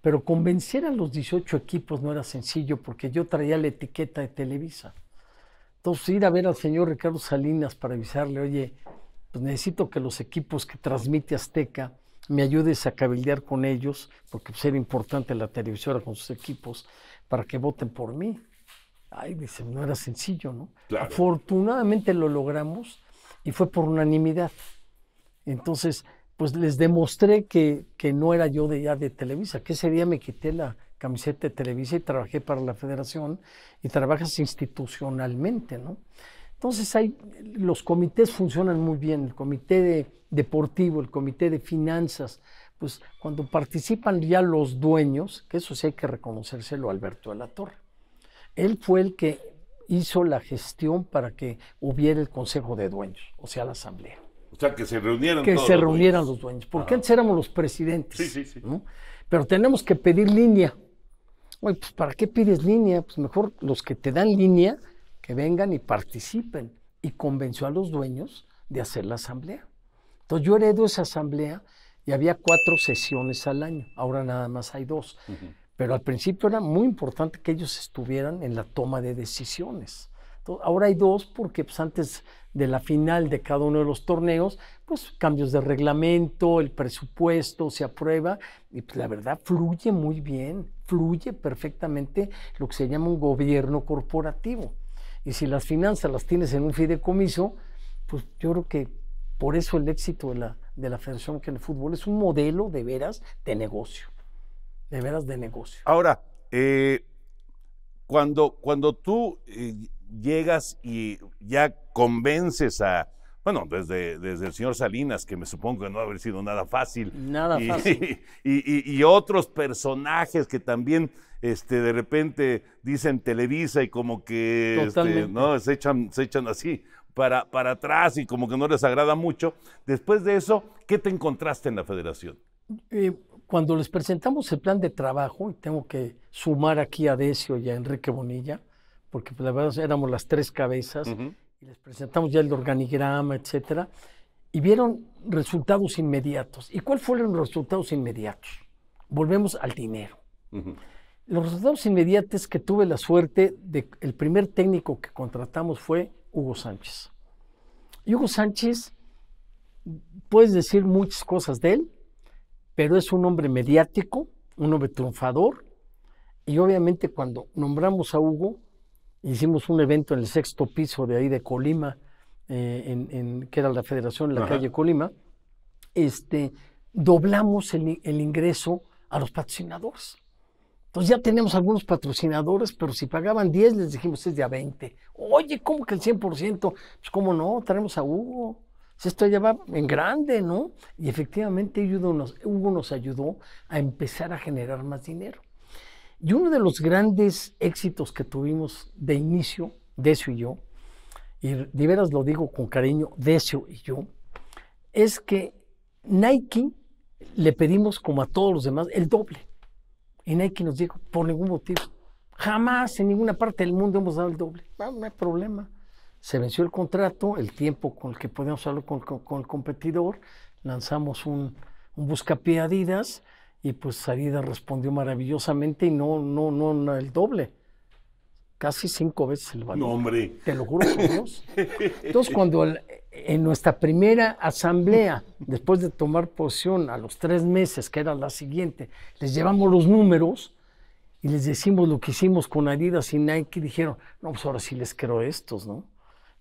A: Pero convencer a los 18 equipos no era sencillo porque yo traía la etiqueta de Televisa. Entonces ir a ver al señor Ricardo Salinas para avisarle, oye, pues, necesito que los equipos que transmite Azteca me ayudes a cabildear con ellos, porque pues, era importante la televisora con sus equipos, para que voten por mí ay, dice, no era sencillo, ¿no? Afortunadamente lo logramos y fue por unanimidad. Entonces, pues les demostré que, que no era yo de, ya de Televisa, que ese día me quité la camiseta de Televisa y trabajé para la federación y trabajas institucionalmente, ¿no? Entonces hay, los comités funcionan muy bien, el comité de, deportivo, el comité de finanzas, pues cuando participan ya los dueños, que eso sí hay que reconocérselo a Alberto de la Torre él fue el que hizo la gestión para que hubiera el Consejo de Dueños, o sea, la Asamblea.
B: O sea, que se reunieran Que se reunieran
A: los dueños, porque antes éramos los presidentes. Sí, sí, sí. Pero tenemos que pedir línea. Oye, pues ¿para qué pides línea? Pues mejor los que te dan línea, que vengan y participen. Y convenció a los dueños de hacer la asamblea. Entonces yo heredo esa asamblea y había cuatro sesiones al año. Ahora nada más hay dos. Pero al principio era muy importante que ellos estuvieran en la toma de decisiones. ahora hay dos porque pues, antes de la final de cada uno de los torneos, pues cambios de reglamento, el presupuesto se aprueba y pues, la verdad fluye muy bien, fluye perfectamente lo que se llama un gobierno corporativo. Y si las finanzas las tienes en un fideicomiso, pues yo creo que por eso el éxito de la, de la Federación en el Fútbol es un modelo de veras de negocio de veras de negocio.
B: Ahora, eh, cuando, cuando tú eh, llegas y ya convences a, bueno, desde, desde el señor Salinas, que me supongo que no haber sido nada fácil. Nada fácil. Y, otros personajes que también este, de repente dicen Televisa y como que este, se, echan, así para, para atrás y como que no les agrada mucho. Después de eso, ¿qué te encontraste en la federación?
A: Eh, cuando les presentamos el plan de trabajo, y tengo que sumar aquí a Decio y a Enrique Bonilla, porque pues, la verdad éramos las tres cabezas, y les presentamos ya el organigrama, etcétera, y vieron resultados inmediatos. ¿Y cuáles fueron los resultados inmediatos? Volvemos al dinero. Los resultados inmediatos que tuve la suerte de, el primer técnico que contratamos fue Hugo Sánchez. Y Hugo Sánchez, puedes decir muchas cosas de él, pero es un hombre mediático, un hombre triunfador, y obviamente cuando nombramos a Hugo, hicimos un evento en el sexto piso de ahí de Colima, eh, en, que era la Federación, en la calle Colima, este, doblamos el, ingreso a los patrocinadores. Entonces ya tenemos algunos patrocinadores, pero si pagaban 10, les dijimos es de a 20. Oye, ¿cómo que el 100%? Pues cómo no, traemos a Hugo esto ya va en grande, ¿no? Y efectivamente Hugo nos, ayudó a empezar a generar más dinero. Y uno de los grandes éxitos que tuvimos de inicio, Decio y yo, y de veras lo digo con cariño, Decio y yo, es que Nike le pedimos, como a todos los demás, el doble. Y Nike nos dijo, por ningún motivo, jamás en ninguna parte del mundo hemos dado el doble. no hay problema se venció el contrato, el tiempo con el que podíamos hablar con, el competidor, lanzamos un, un, buscapié Adidas y pues Adidas respondió maravillosamente y no, no, no, el doble. Casi cinco veces el valor. No,
B: Te lo juro por Dios. Entonces, cuando
A: en nuestra primera asamblea, después de tomar posición a los tres meses, que era la siguiente, les llevamos los números y les decimos lo que hicimos con Adidas y Nike, dijeron, no, pues ahora sí les creo estos, ¿no?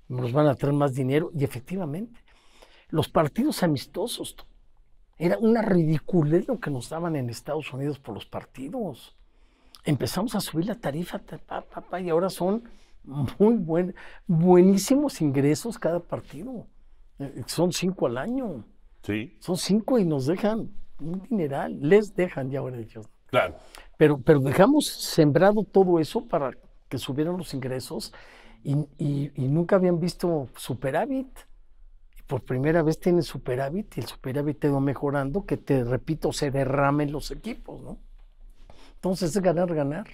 A: nos van a traer más dinero. Y efectivamente, los partidos amistosos, era una ridiculez lo que nos daban en Estados Unidos por los partidos. Empezamos a subir la tarifa, papá, papá, y ahora son muy buen, buenísimos ingresos cada partido. Eh, eh, son cinco al año. Sí. Son cinco y nos dejan un dineral. Les dejan ya ahora ellos. Claro. Pero, pero dejamos sembrado todo eso para que subieran los ingresos y, nunca habían visto superávit. Y por primera vez tienes superávit y el superávit te va mejorando, que te repito, se derramen los equipos, ¿no? Entonces es ganar, ganar.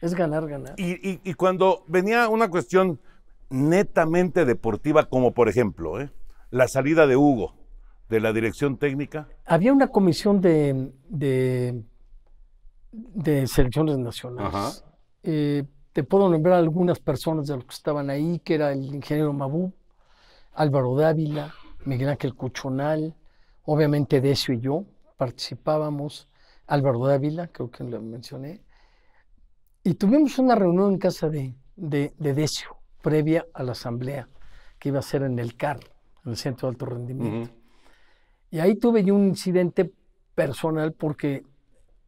A: Es ganar, ganar.
B: Y, cuando venía una cuestión netamente deportiva, como por ejemplo, ¿eh? la salida de Hugo de la dirección técnica?
A: Había una comisión de, de, selecciones nacionales. Eh, te puedo nombrar algunas personas de los que estaban ahí, que era el ingeniero Mabú, Álvaro Dávila, Miguel Ángel Cuchonal, obviamente Decio y yo participábamos, Álvaro Dávila, creo que lo mencioné, y tuvimos una reunión en casa de, de, Decio, previa a la asamblea que iba a ser en el CAR, en el Centro de Alto Rendimiento. Y ahí tuve yo un incidente personal porque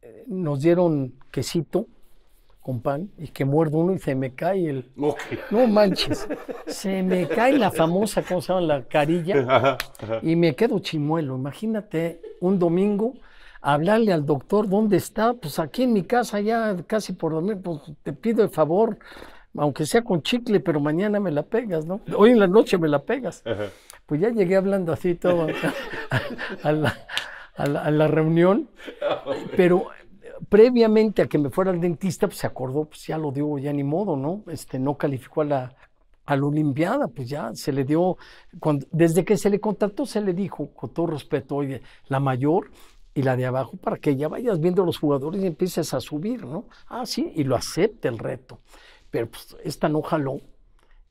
A: eh, nos dieron quesito con pan y que muerdo uno y se me cae el. No manches. Se me cae la famosa, ¿cómo se llama? La carilla. Y me quedo chimuelo. Imagínate un domingo hablarle al doctor dónde está. Pues aquí en mi casa, ya casi por dormir, pues te pido el favor, aunque sea con chicle, pero mañana me la pegas, ¿no? Hoy en la noche me la pegas. Pues ya llegué hablando así todo a, la, la reunión. Ah, pero previamente a que me fuera al dentista, pues se acordó, pues ya lo dio, ya ni modo, ¿no? Este, no calificó a la, a la Olimpiada, pues ya se le dio, cuando, desde que se le contactó se le dijo, con todo respeto, oye, la mayor y la de abajo, para que ya vayas viendo a los jugadores y empieces a subir, ¿no? Ah, sí, y lo acepte el reto. Pero pues esta no jaló,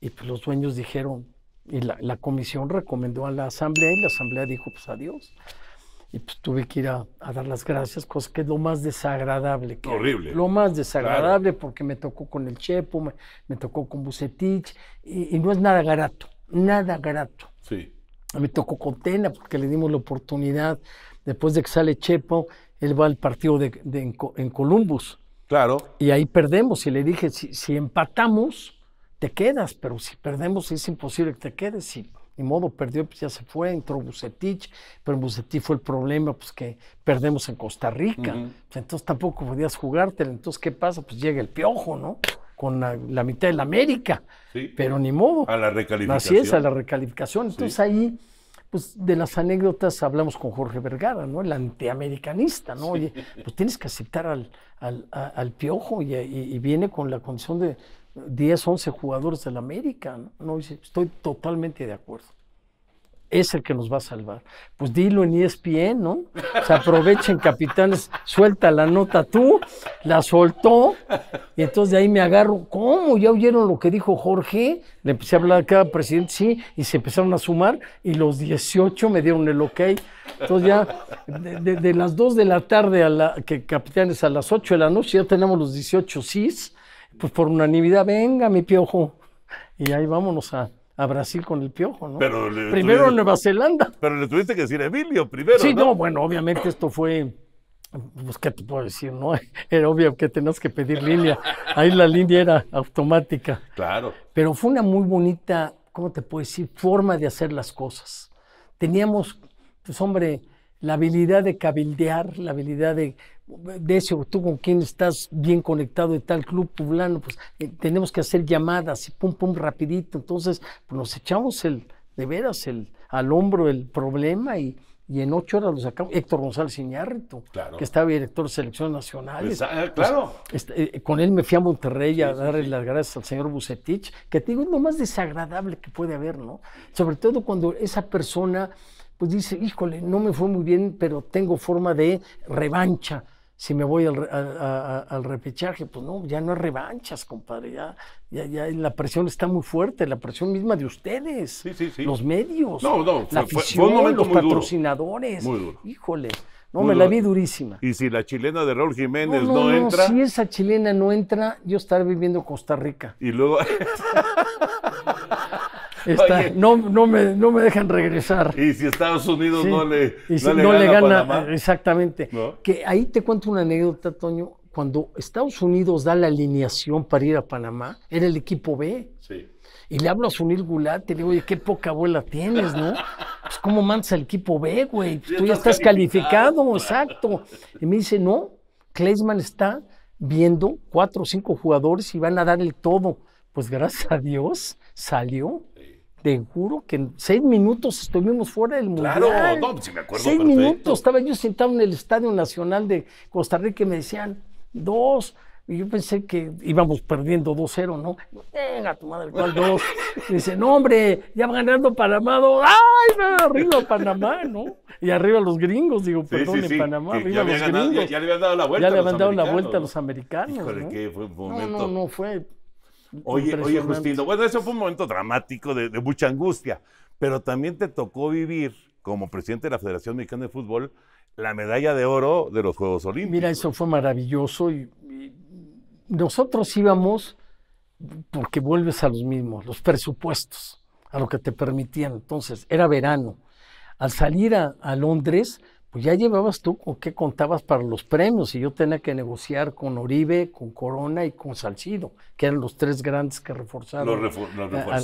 A: y pues los dueños dijeron, y la, la comisión recomendó a la asamblea, y la asamblea dijo, pues adiós y pues tuve que ir a, dar las gracias, cosa que es lo más desagradable.
B: Horrible. Lo
A: más desagradable porque me tocó con el Chepo, me, tocó con Bucetich y, no es nada grato, nada grato. Sí. Me tocó con Tena porque le dimos la oportunidad, después de que sale Chepo, él va al partido de, en, Columbus. Claro. Y ahí perdemos y le dije, si, si empatamos, te quedas, pero si perdemos es imposible que te quedes. Y ni modo, perdió, pues ya se fue, entró Bucetich, pero Bucetich fue el problema, pues que perdemos en Costa Rica, entonces tampoco podías jugártelo, entonces ¿qué pasa? Pues llega el piojo, ¿no? Con la, mitad de la América, sí.
B: pero ni modo. A la recalificación. Así es, a la
A: recalificación, entonces ahí... Pues de las anécdotas hablamos con Jorge Vergara, ¿no? El antiamericanista, ¿no? Oye, pues tienes que aceptar al, al, piojo y viene con la condición de, 10, 11 jugadores del América. ¿no? estoy totalmente de acuerdo. Es el que nos va a salvar. Pues dilo en ESPN, ¿no? Se aprovechen, capitanes, suelta la nota tú, la soltó, y entonces de ahí me agarro. ¿Cómo? ¿Ya oyeron lo que dijo Jorge? Le empecé a hablar acá cada presidente, sí, y se empezaron a sumar, y los 18 me dieron el ok. Entonces ya, de, las 2 de la tarde a la que capitanes a las 8 de la noche, ya tenemos los 18 sís pues por unanimidad, venga mi piojo. Y ahí vámonos a, Brasil con el piojo,
B: ¿no? Pero primero Nueva Zelanda. Pero le tuviste que decir Emilio primero. Sí, ¿no?
A: bueno, obviamente esto fue, pues, qué te puedo decir, ¿no? Era obvio que tenías que pedir línea. Ahí la línea era automática. Claro. Pero fue una muy bonita, ¿cómo te puedo decir? Forma de hacer las cosas. Teníamos, pues hombre, la habilidad de cabildear, la habilidad de Decio, tú con quien estás bien conectado de tal club poblano, pues eh, tenemos que hacer llamadas y pum, pum, rapidito. Entonces, pues nos echamos el, de veras, el, al hombro el problema y, en ocho horas lo sacamos. Héctor González Iñárritu, claro. que estaba director de selección nacional. Pues, ah, pues, claro. Este, eh, con él me fui a Monterrey a darle las gracias al señor Bucetich, que te digo, es lo más desagradable que puede haber, ¿no? Sobre todo cuando esa persona pues dice, híjole, no me fue muy bien, pero tengo forma de revancha si me voy al, al, repechaje, pues no, ya no hay revanchas, compadre, ya, ya, ya, la presión está muy fuerte, la presión misma de ustedes, sí, sí, sí. los medios, no, no, la afición, los patrocinadores,
B: híjole, no, me la vi durísima. Y si la chilena de Raúl Jiménez no, no entra... si
A: esa chilena no entra, yo estaré viviendo Costa
B: Rica. Y luego... no, no, me, dejan regresar. Y si Estados Unidos no le, le gana,
A: exactamente. Que ahí te cuento una anécdota, Toño. Cuando Estados Unidos da la alineación para ir a Panamá, era el equipo B. Sí. Y le hablo a Sunil Gulat, y le digo, oye, qué poca abuela tienes, ¿no? Pues, ¿cómo mandas al equipo B, güey? tú ya estás calificado, exacto. Y me dice, no, Kleisman está viendo cuatro o cinco jugadores y van a dar el todo. Pues gracias a Dios salió te juro que en seis minutos estuvimos fuera del mundial. Claro, no, si
B: pues, me acuerdo. Seis
A: minutos, estaba yo sentado en el Estadio Nacional de Costa Rica y me decían dos. Y yo pensé que íbamos perdiendo 2-0, ¿no? Venga, tu madre, ¿cuál dos? Y dice, no, hombre, ya va ganando Panamá. ¿no? ¡Ay, no, arriba Panamá, ¿no? Y arriba los gringos, digo, perdón, en Panamá, arriba los gringos. Ya, le habían
B: dado la vuelta. Ya le habían dado la vuelta a los americanos. ¿no? fue momento. No, no, no, fue Oye, Justino, bueno, eso fue un momento dramático de, mucha angustia, pero también te tocó vivir como presidente de la Federación Mexicana de Fútbol la medalla de oro de los Juegos Olímpicos. Mira, eso fue maravilloso
A: y, nosotros íbamos porque vuelves a los mismos, los presupuestos, a lo que te permitían. Entonces, era verano. Al salir a Londres, pues ya llevabas tú con qué contabas para los premios y yo tenía que negociar con Oribe, con Corona y con Salcido, que eran los tres grandes que reforzaron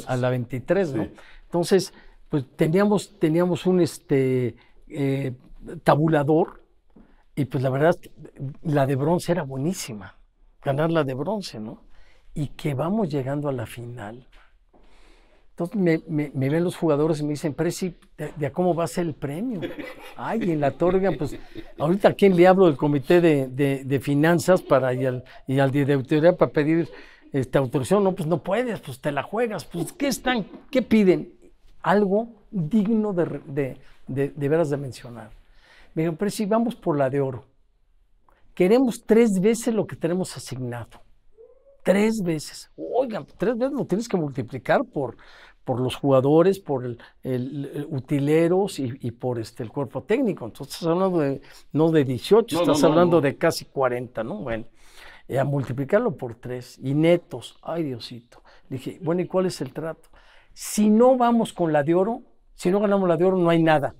A: a, la 23, ¿no? Entonces, pues teníamos, teníamos un este, eh, tabulador y pues la verdad, la de bronce era buenísima, ganar la de bronce, ¿no? Y que vamos llegando a la final entonces me, me, ven los jugadores y me dicen, Presi, ¿de, cómo va a ser el premio? Ay, en la torga, pues ahorita a quién le hablo del comité de, finanzas para y al, y de autoridad para pedir esta autorización. No, pues no puedes, pues te la juegas, pues ¿qué están? ¿Qué piden? Algo digno de, veras de mencionar. Me dijeron, Presi, vamos por la de oro. Queremos tres veces lo que tenemos asignado tres veces. Oigan, tres veces lo tienes que multiplicar por, por los jugadores, por el, utileros y, por este, el cuerpo técnico. Entonces estás hablando no de 18, estás hablando de casi 40, ¿no? Bueno, eh, a multiplicarlo por tres y netos. Ay, Diosito. Dije, bueno, ¿y cuál es el trato? Si no vamos con la de oro, si no ganamos la de oro, no hay nada.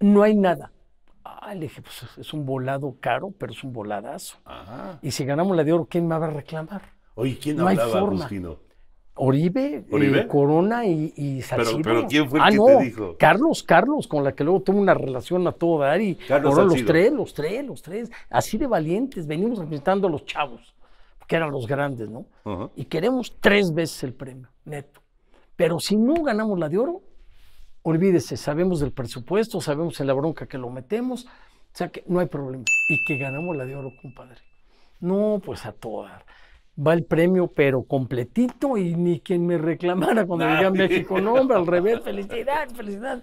A: No hay nada. Ah, le dije, pues es un volado caro, pero es un voladazo. Y si ganamos la de oro, ¿quién me va a reclamar? Oye, ¿quién hablaba, hay eh, Oribe, Corona y, y Salcido. Pero, ¿quién fue el ah, que te dijo? Carlos, Carlos, con la que luego tuvo una relación a todo dar y los tres, los tres, los tres, así de valientes, venimos representando a los chavos, que eran los grandes, ¿no? Y queremos tres veces el premio, neto. Pero si no ganamos la de oro, olvídese, sabemos del presupuesto, sabemos en la bronca que lo metemos, o sea que no hay problema. Y que ganamos la de oro, compadre. No, pues a toda. Va el premio, pero completito y ni quien me reclamara cuando llegué a México. No, hombre, al revés, felicidad, felicidad.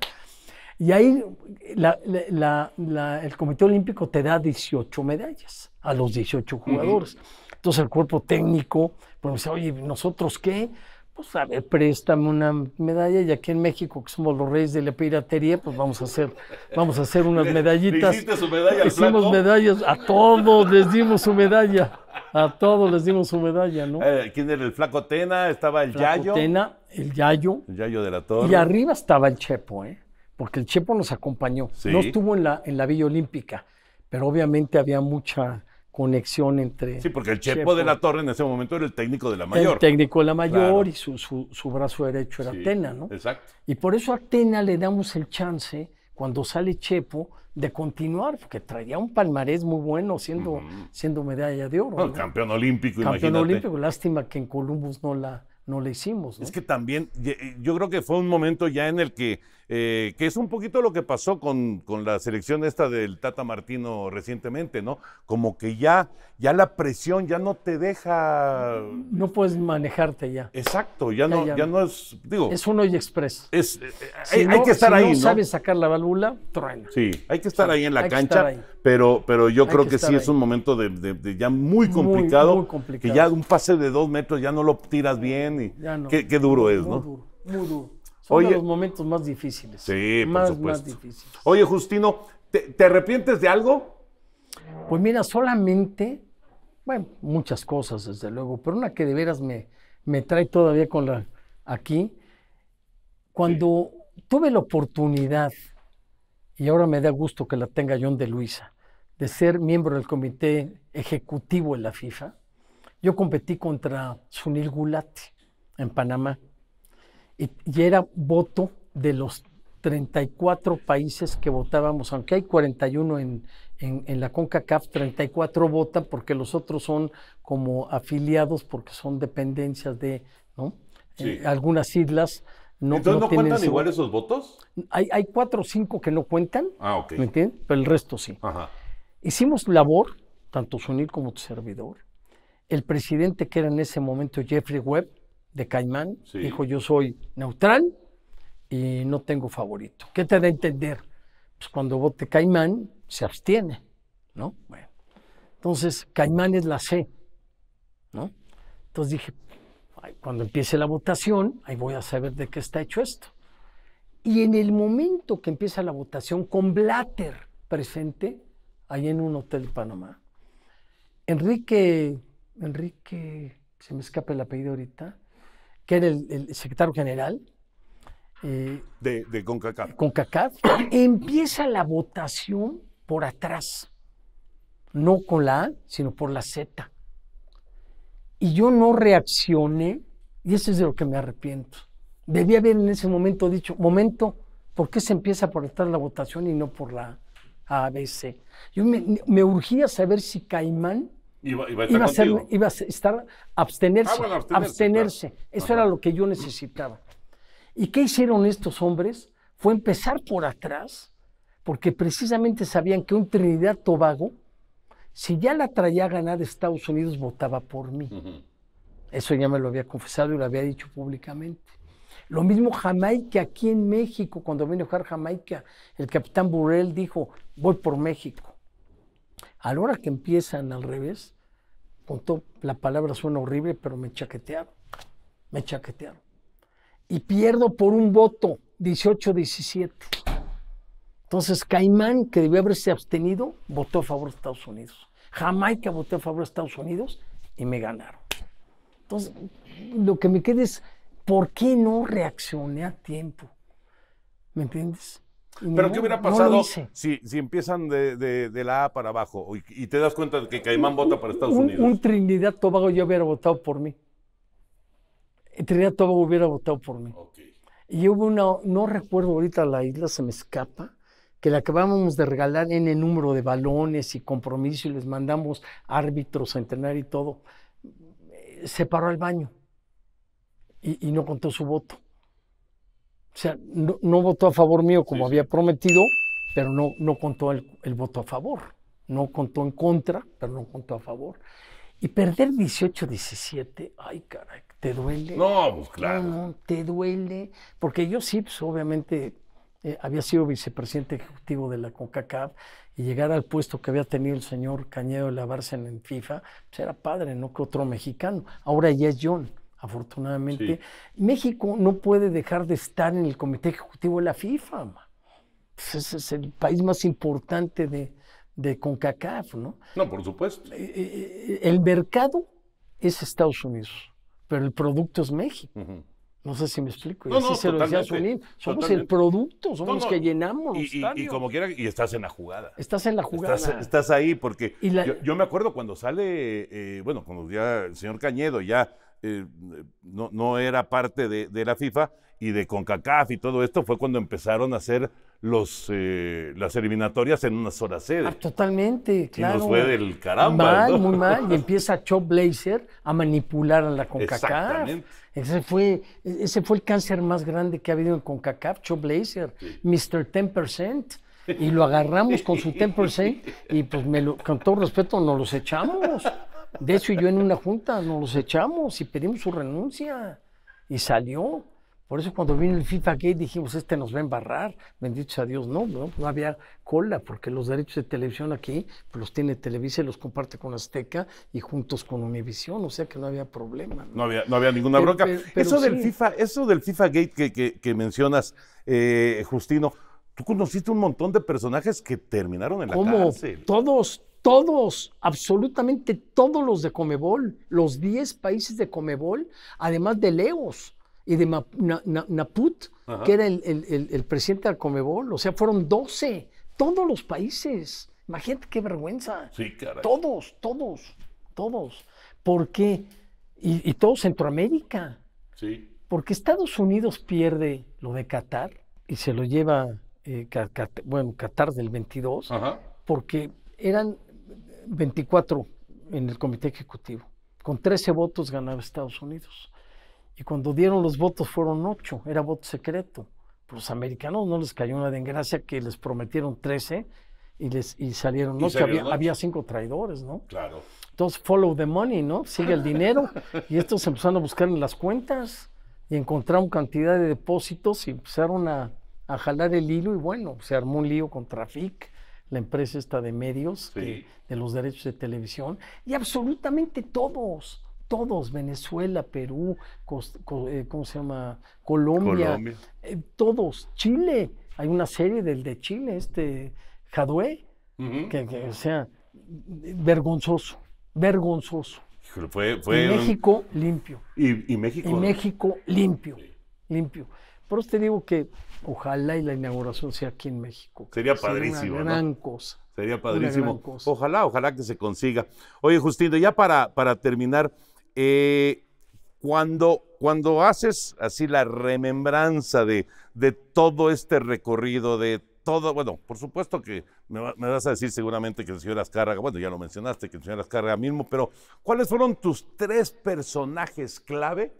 A: Y ahí el Comité Olímpico te da 18 medallas a los 18 jugadores. Entonces el cuerpo técnico, pues, me dice, oye, ¿nosotros qué? pues a ver, préstame una medalla y aquí en México, que somos los reyes de la piratería, pues vamos a hacer, vamos a hacer unas medallitas. ¿Le, su
B: medalla Hicimos
A: medallas, a todos les dimos su medalla, a todos les dimos su medalla, ¿no? Eh,
B: ¿Quién era el Flaco Tena? Estaba el Flaco Yayo. Tena,
A: el Yayo.
B: El Yayo de la Torre. Y arriba
A: estaba el Chepo, ¿eh? Porque el Chepo nos
B: acompañó. No estuvo
A: en la, en la Villa Olímpica, pero obviamente había mucha conexión entre. Sí, porque el Chepo, de la
B: Torre en ese momento era el técnico de la mayor. El técnico de la mayor y su,
A: brazo derecho era Atena, ¿no? Exacto. Y por eso a Atena le damos el chance, cuando sale Chepo, de continuar, porque traería un palmarés muy bueno siendo, siendo medalla de oro. El
B: Campeón olímpico, imagínate. Campeón olímpico,
A: lástima que en Columbus no la, no hicimos.
B: Es que también, eh, yo creo que fue un momento ya en el que eh, que es un poquito lo que pasó con, la selección esta del Tata Martino recientemente, ¿no? Como que ya, ya la presión ya no te deja... No puedes manejarte ya. Exacto, ya, no, ya, no
A: es, digo... Es uno y express.
B: Es, eh, hay, que estar ahí, no, sabes
A: sacar la válvula, truena. Sí, hay que estar ahí en la cancha,
B: pero, pero yo creo que, sí es un momento de, ya muy complicado, muy, que ya un pase de dos metros ya no lo tiras bien y qué, duro es, ¿no? muy ¿no? Duro, muy duro en los
A: momentos más difíciles. Sí, por supuesto.
B: Oye, Justino, ¿te, arrepientes de algo?
A: Pues mira, solamente, bueno, muchas cosas, desde luego, pero una que de veras me, me trae todavía con la aquí. Cuando tuve la oportunidad, y ahora me da gusto que la tenga John de Luisa, de ser miembro del comité ejecutivo en la FIFA, yo competí contra Sunil Gulati en Panamá y, era voto de los 34 países que votábamos, aunque hay 41 en, en, en, la CONCACAF, 34 votan porque los otros son como afiliados porque son dependencias de eh, algunas islas. No, Entonces, ¿no, cuentan igual esos votos? Hay, hay cuatro o cinco que no cuentan, ah, ¿me entiendes? Pero el resto sí. Hicimos labor, tanto Sunil como tu servidor. El presidente que era en ese momento Jeffrey Webb, de Caimán, dijo yo soy neutral y no tengo favorito. ¿Qué te da a entender? Pues cuando vote Caimán, se abstiene, ¿no? Bueno, entonces Caimán es la C, ¿no? Entonces dije, cuando empiece la votación, ahí voy a saber de qué está hecho esto. Y en el momento que empieza la votación, con Blatter presente, ahí en un hotel de Panamá, Enrique, Enrique, se me escapa el apellido ahorita, que era el, secretario general. Eh,
B: de, de CONCACAF.
A: CONCACAF. empieza la votación por atrás, no con la A, sino por la Z. Y yo no reaccioné, y eso es de lo que me arrepiento. Debía haber en ese momento dicho, momento, ¿por qué se empieza por atrás la votación y no por la C? Yo me, me urgía saber si Caimán
B: Iba, a, estar
A: iba a ah, abstenerse. abstenerse. Eso era lo que yo necesitaba. ¿Y qué hicieron estos hombres? Fue empezar por atrás, porque precisamente sabían que un Trinidad Tobago, si ya la traía ganada ganar Estados Unidos, votaba por mí. Eso ya me lo había confesado y lo había dicho públicamente. Lo mismo Jamaica, aquí en México, cuando vino a jugar Jamaica, el capitán Burrell dijo, voy por México. A la hora que empiezan al revés, la palabra suena horrible, pero me chaquetearon. Me chaquetearon. Y pierdo por un voto, 18-17. Entonces, Caimán, que debió haberse abstenido, votó a favor de Estados Unidos. Jamaica votó a favor de Estados Unidos y me ganaron. Entonces, lo que me queda es, ¿por qué no reaccioné a tiempo? ¿Me entiendes? Pero ¿qué hubiera pasado
B: si, empiezan de, la A para abajo y, te das cuenta de que Caimán vota para Estados Unidos? Un
A: Trinidad Tobago ya hubiera votado por mí. Eh, Trinidad Tobago hubiera votado por mí. Y hubo una, no recuerdo ahorita la isla, se me escapa, que le acabábamos de regalar en el número de balones y compromiso y les mandamos árbitros a entrenar y todo. Eh, se paró al baño y no contó su voto. O sea, no, votó a favor mío como había prometido, pero no, no contó el, voto a favor. No contó en contra, pero no contó a favor. Y perder 18-17, ay caray, te duele. No, pues claro. No, te duele. Porque yo sí, pues, obviamente, eh, había sido vicepresidente ejecutivo de la CONCACAF y llegar al puesto que había tenido el señor Cañedo de la Barça en FIFA, pues era padre, no que otro mexicano. Ahora ya es John afortunadamente. México no puede dejar de estar en el Comité Ejecutivo de la FIFA. Pues, es el país más importante de, de CONCACAF, ¿no?
B: No, por supuesto. Eh, eh, eh, el
A: mercado es Estados Unidos, pero el producto es México. No sé si me explico. Somos el producto, somos los que
B: llenamos. Y, como quiera, y estás en la jugada. Estás en la jugada. Estás, ahí, porque yo, me acuerdo cuando sale, bueno, cuando ya el señor Cañedo ya eh, no, no, era parte de, la FIFA y de CONCACAF y todo esto fue cuando empezaron a hacer los, eh, las eliminatorias en unas horas sede. Ah,
A: totalmente, claro. Y nos fue del caramba. Mal, muy mal. Y empieza Chop Blazer a manipular a la CONCACAF. Ese fue, ese fue el cáncer más grande que ha habido en CONCACAF, Chop Blazer, Mr. 10% y lo agarramos con su 10% y pues me con todo respeto nos los echamos. De y yo en una junta nos los echamos y pedimos su renuncia y salió. Por eso cuando vino el FIFA Gate dijimos, este nos va a embarrar, bendito sea Dios, no, no, había cola, porque los derechos de televisión aquí pues, los tiene Televisa y los comparte con Azteca y juntos con Univisión, o sea que no había problema.
B: No, había, no había ninguna bronca. eso, del FIFA, eso del FIFA Gate que, mencionas, eh, Justino, tú conociste un montón de personajes que terminaron en la cárcel. Todos, todos, absolutamente
A: todos los de Comebol, los 10 países de Comebol, además de Leos y de Naput, que era el, el, el, presidente de Comebol. O sea, fueron 12, todos los países. Imagínate qué vergüenza. Sí, caray. Todos, todos, todos. Porque, y, y todo Centroamérica. Sí. Porque Estados Unidos pierde lo de Qatar y se lo lleva, eh, bueno, Qatar del 22, porque eran 24 en el comité ejecutivo. Con 13 votos ganaba Estados Unidos. Y cuando dieron los votos fueron 8, era voto secreto. Pero los americanos no les cayó una de que les prometieron 13 y, les, y salieron no que había, cinco traidores, ¿no? Claro. Entonces, follow the money, ¿no? Sigue el dinero. y estos empezaron a buscar en las cuentas y encontraron cantidad de depósitos y empezaron a, a jalar el hilo. Y bueno, se armó un lío con Trafic la empresa está de medios, de los derechos de televisión, y absolutamente todos, todos, Venezuela, Perú, eh, ¿cómo se llama? Colombia, eh, todos, Chile, hay una serie del de Chile, este Jadue, que, o sea, vergonzoso, vergonzoso. Fue, y México limpio.
B: Y, México. Y México
A: limpio, limpio. Por eso te digo que Ojalá y la inauguración sea aquí en México.
B: Sería padrísimo. Una gran cosa. Sería padrísimo. Ojalá, ojalá que se consiga. Oye, Justino, ya para, para terminar, eh, cuando, cuando haces así la remembranza de, de todo este recorrido, de todo, bueno, por supuesto que me, vas a decir seguramente que el señor Azcárraga, bueno, ya lo mencionaste, que el señor Azcárraga mismo, pero ¿cuáles fueron tus tres personajes clave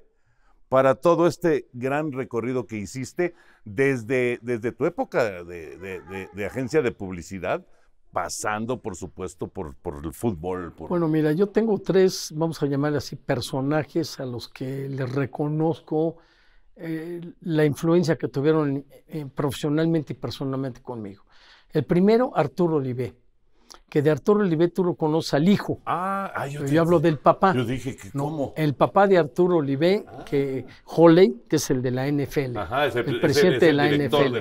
B: para todo este gran recorrido que hiciste desde, desde tu época de, agencia de publicidad, pasando, por supuesto, por, el fútbol. Bueno, mira,
A: yo tengo tres, vamos a llamarle así, personajes a los que les reconozco eh, la influencia que tuvieron eh, profesionalmente y personalmente conmigo. El primero, Arturo Olivé que de Arturo Olivé tú lo conoces al hijo. Ah, ah yo, yo hablo del papá. Yo dije que cómo. El papá de Arturo Olivé, ah. que Holley, que es el de la NFL, Ajá, es el, presidente de, la NFL, director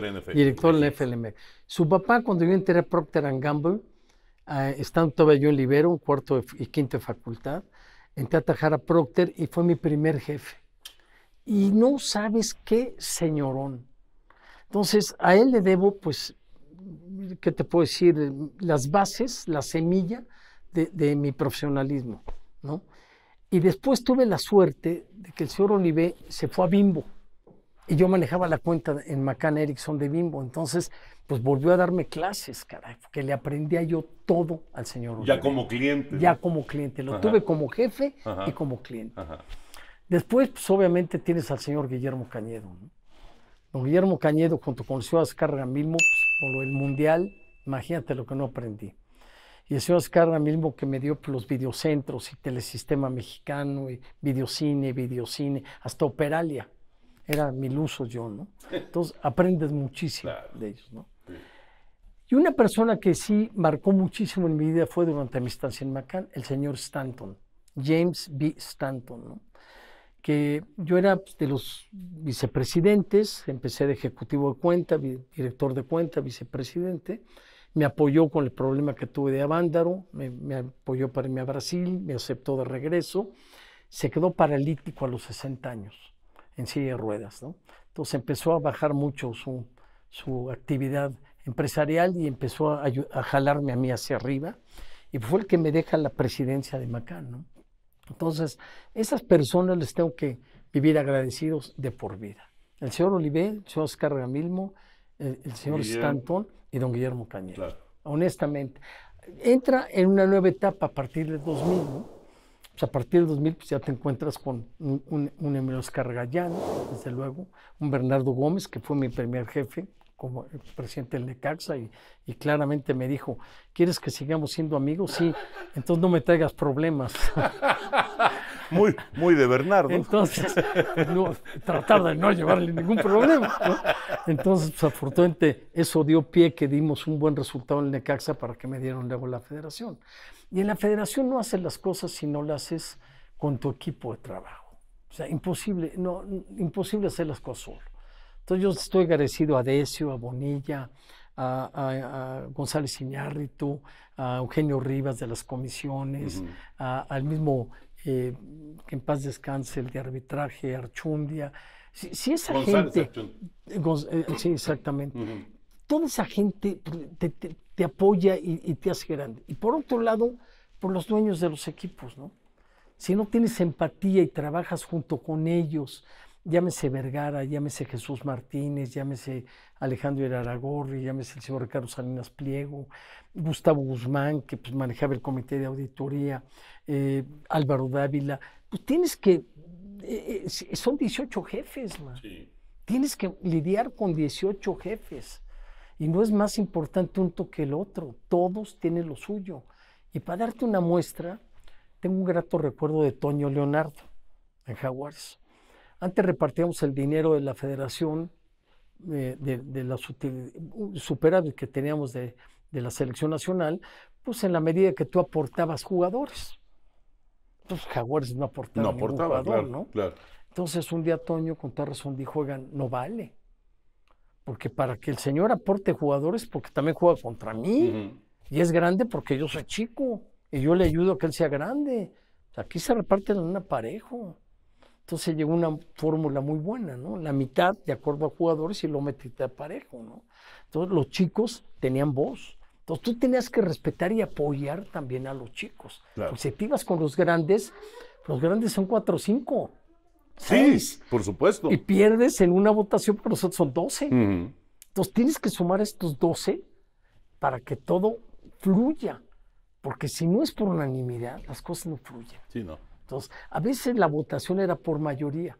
A: de la NFL. Su papá, cuando yo entré a Procter Gamble, eh, yo en Libero, cuarto y quinto de facultad, entré a trabajar a Procter y fue mi primer jefe. Y no sabes qué señorón. Entonces, a él le debo, pues, ¿qué te puedo decir? Las bases, la semilla de, mi profesionalismo, ¿no? Y después tuve la suerte de que el señor Olivé se fue a Bimbo y yo manejaba la cuenta en Macan Erickson de Bimbo. Entonces, pues volvió a darme clases, caray, que le aprendía yo todo al señor Olivé. Ya como
B: cliente. Ya
A: como cliente. Lo tuve como jefe y como cliente. Después, pues obviamente tienes al señor Guillermo Cañedo. Don Guillermo Cañedo, cuando con el señor mismo Milmo, pues, por el mundial, imagínate lo que no aprendí. Y señor Oscar mismo que me dio pues, los videocentros y Telesistema Mexicano, y videocine, videocine, hasta Operalia. Era mil usos yo, ¿no? Entonces aprendes muchísimo de ellos, ¿no? Y una persona que sí marcó muchísimo en mi vida fue durante mi estancia en Macán, el señor Stanton, James B. Stanton, ¿no? que yo era pues, de los vicepresidentes, empecé de ejecutivo de cuenta, director de cuenta, vicepresidente, me apoyó con el problema que tuve de Avándaro, me, apoyó para irme a Brasil, me aceptó de regreso, se quedó paralítico a los 60 años en silla de ruedas, ¿no? Entonces empezó a bajar mucho su, su actividad empresarial y empezó a, a, jalarme a mí hacia arriba y fue el que me deja la presidencia de Macán, ¿no? Entonces, esas personas les tengo que vivir agradecidos de por vida. El señor Olivé, el señor Oscar Gamilmo, el, señor Stanton y don Guillermo Cañero. Honestamente. Entra en una nueva etapa a partir del 2000, a partir del 2000 pues ya te encuentras con un, un, Emilio Oscar Gallán, desde luego, un Bernardo Gómez, que fue mi primer jefe, como presidente del Necaxa y, claramente me dijo, ¿quieres que sigamos siendo amigos? Sí, entonces no me traigas problemas.
B: Muy, muy de Bernardo. Entonces, tratar de no llevarle ningún problema. Entonces,
A: pues, afortunadamente, eso dio pie que dimos un buen resultado en el Necaxa para que me dieron luego la federación. Y en la federación no haces las cosas si no las haces con tu equipo de trabajo. O sea, imposible, no, imposible hacer las cosas solo. Entonces yo estoy agradecido a Decio, a Bonilla, a, González Iñárritu, a Eugenio Rivas de las comisiones, al mismo, eh, que en paz descanse, el de arbitraje, Archundia. Si, esa gente... Eh, sí, exactamente. Toda esa gente te, apoya y, te hace grande. Y por otro lado, por los dueños de los equipos, ¿no? Si no tienes empatía y trabajas junto con ellos, llámese Vergara, llámese Jesús Martínez, llámese Alejandro Iraragorri, llámese el señor Ricardo Salinas Pliego, Gustavo Guzmán, que pues, manejaba el comité de auditoría, eh, Álvaro Dávila, pues tienes que, eh, eh, son 18 jefes, man. tienes que lidiar con 18 jefes. Y no es más importante un que el otro, todos tienen lo suyo. Y para darte una muestra, tengo un grato recuerdo de Toño Leonardo en Jaguares antes repartíamos el dinero de la federación, eh, de, de la superávit que teníamos de, la selección nacional, pues en la medida que tú aportabas jugadores. Entonces pues Jaguares no aportaba, jugador, ¿no? Entonces un día Toño con toda razón dijo, oigan, no vale. Porque para que el señor aporte jugadores, porque también juega contra mí. Y es grande porque yo soy chico. Y yo le ayudo a que él sea grande. aquí se reparten en un aparejo. Entonces llegó una fórmula muy buena, ¿no? La mitad de acuerdo a jugadores y lo metiste a parejo, ¿no? Entonces los chicos tenían voz. Entonces tú tenías que respetar y apoyar también a los chicos. Pues, si te ibas con los grandes, los grandes son cuatro o cinco.
B: Seis. Sí, por supuesto. Y
A: pierdes en una votación porque nosotros son 12.
B: Entonces
A: tienes que sumar estos 12 para que todo fluya. Porque si no es por unanimidad, las cosas no fluyen. Sí, no. Entonces, a veces la votación era por mayoría,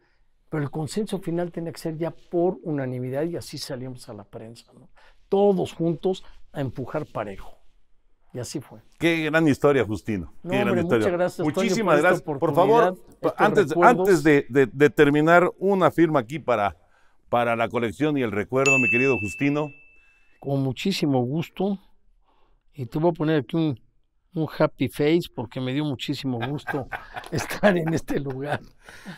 A: pero el consenso final tenía que ser ya por unanimidad y así salíamos a la prensa, ¿no? Todos juntos a empujar parejo. Y así fue.
B: Qué gran historia, Justino. Qué gran historia. Muchas gracias. Muchísimas por gracias. Por favor, antes, antes de, terminar, una firma aquí para, para la colección y el recuerdo, mi querido Justino.
A: Con muchísimo gusto. Y te voy a poner aquí un, un happy face porque me dio muchísimo gusto estar en este lugar.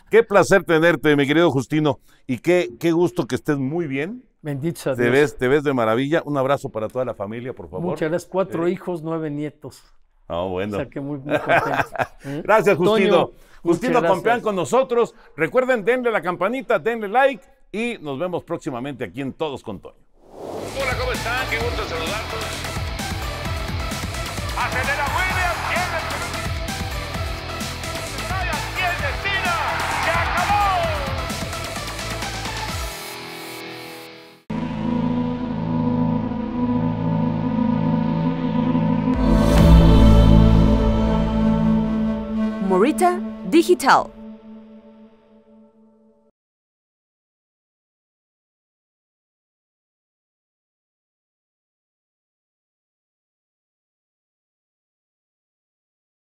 B: Qué placer tenerte, mi querido Justino, y qué, qué gusto que estés muy bien. Bendito Te ves, de maravilla. Un abrazo para toda la familia, por favor. Muchas gracias. Cuatro eh.
A: hijos, nueve nietos.
B: Ah, bueno. O muy, ¿eh? Gracias, Justino. Justino campeón con nosotros. Recuerden, denle la campanita, denle like y nos vemos próximamente aquí en Todos con Toño. Hola, ¿cómo están? Qué gusto saludarlos. Morita
A: Digital.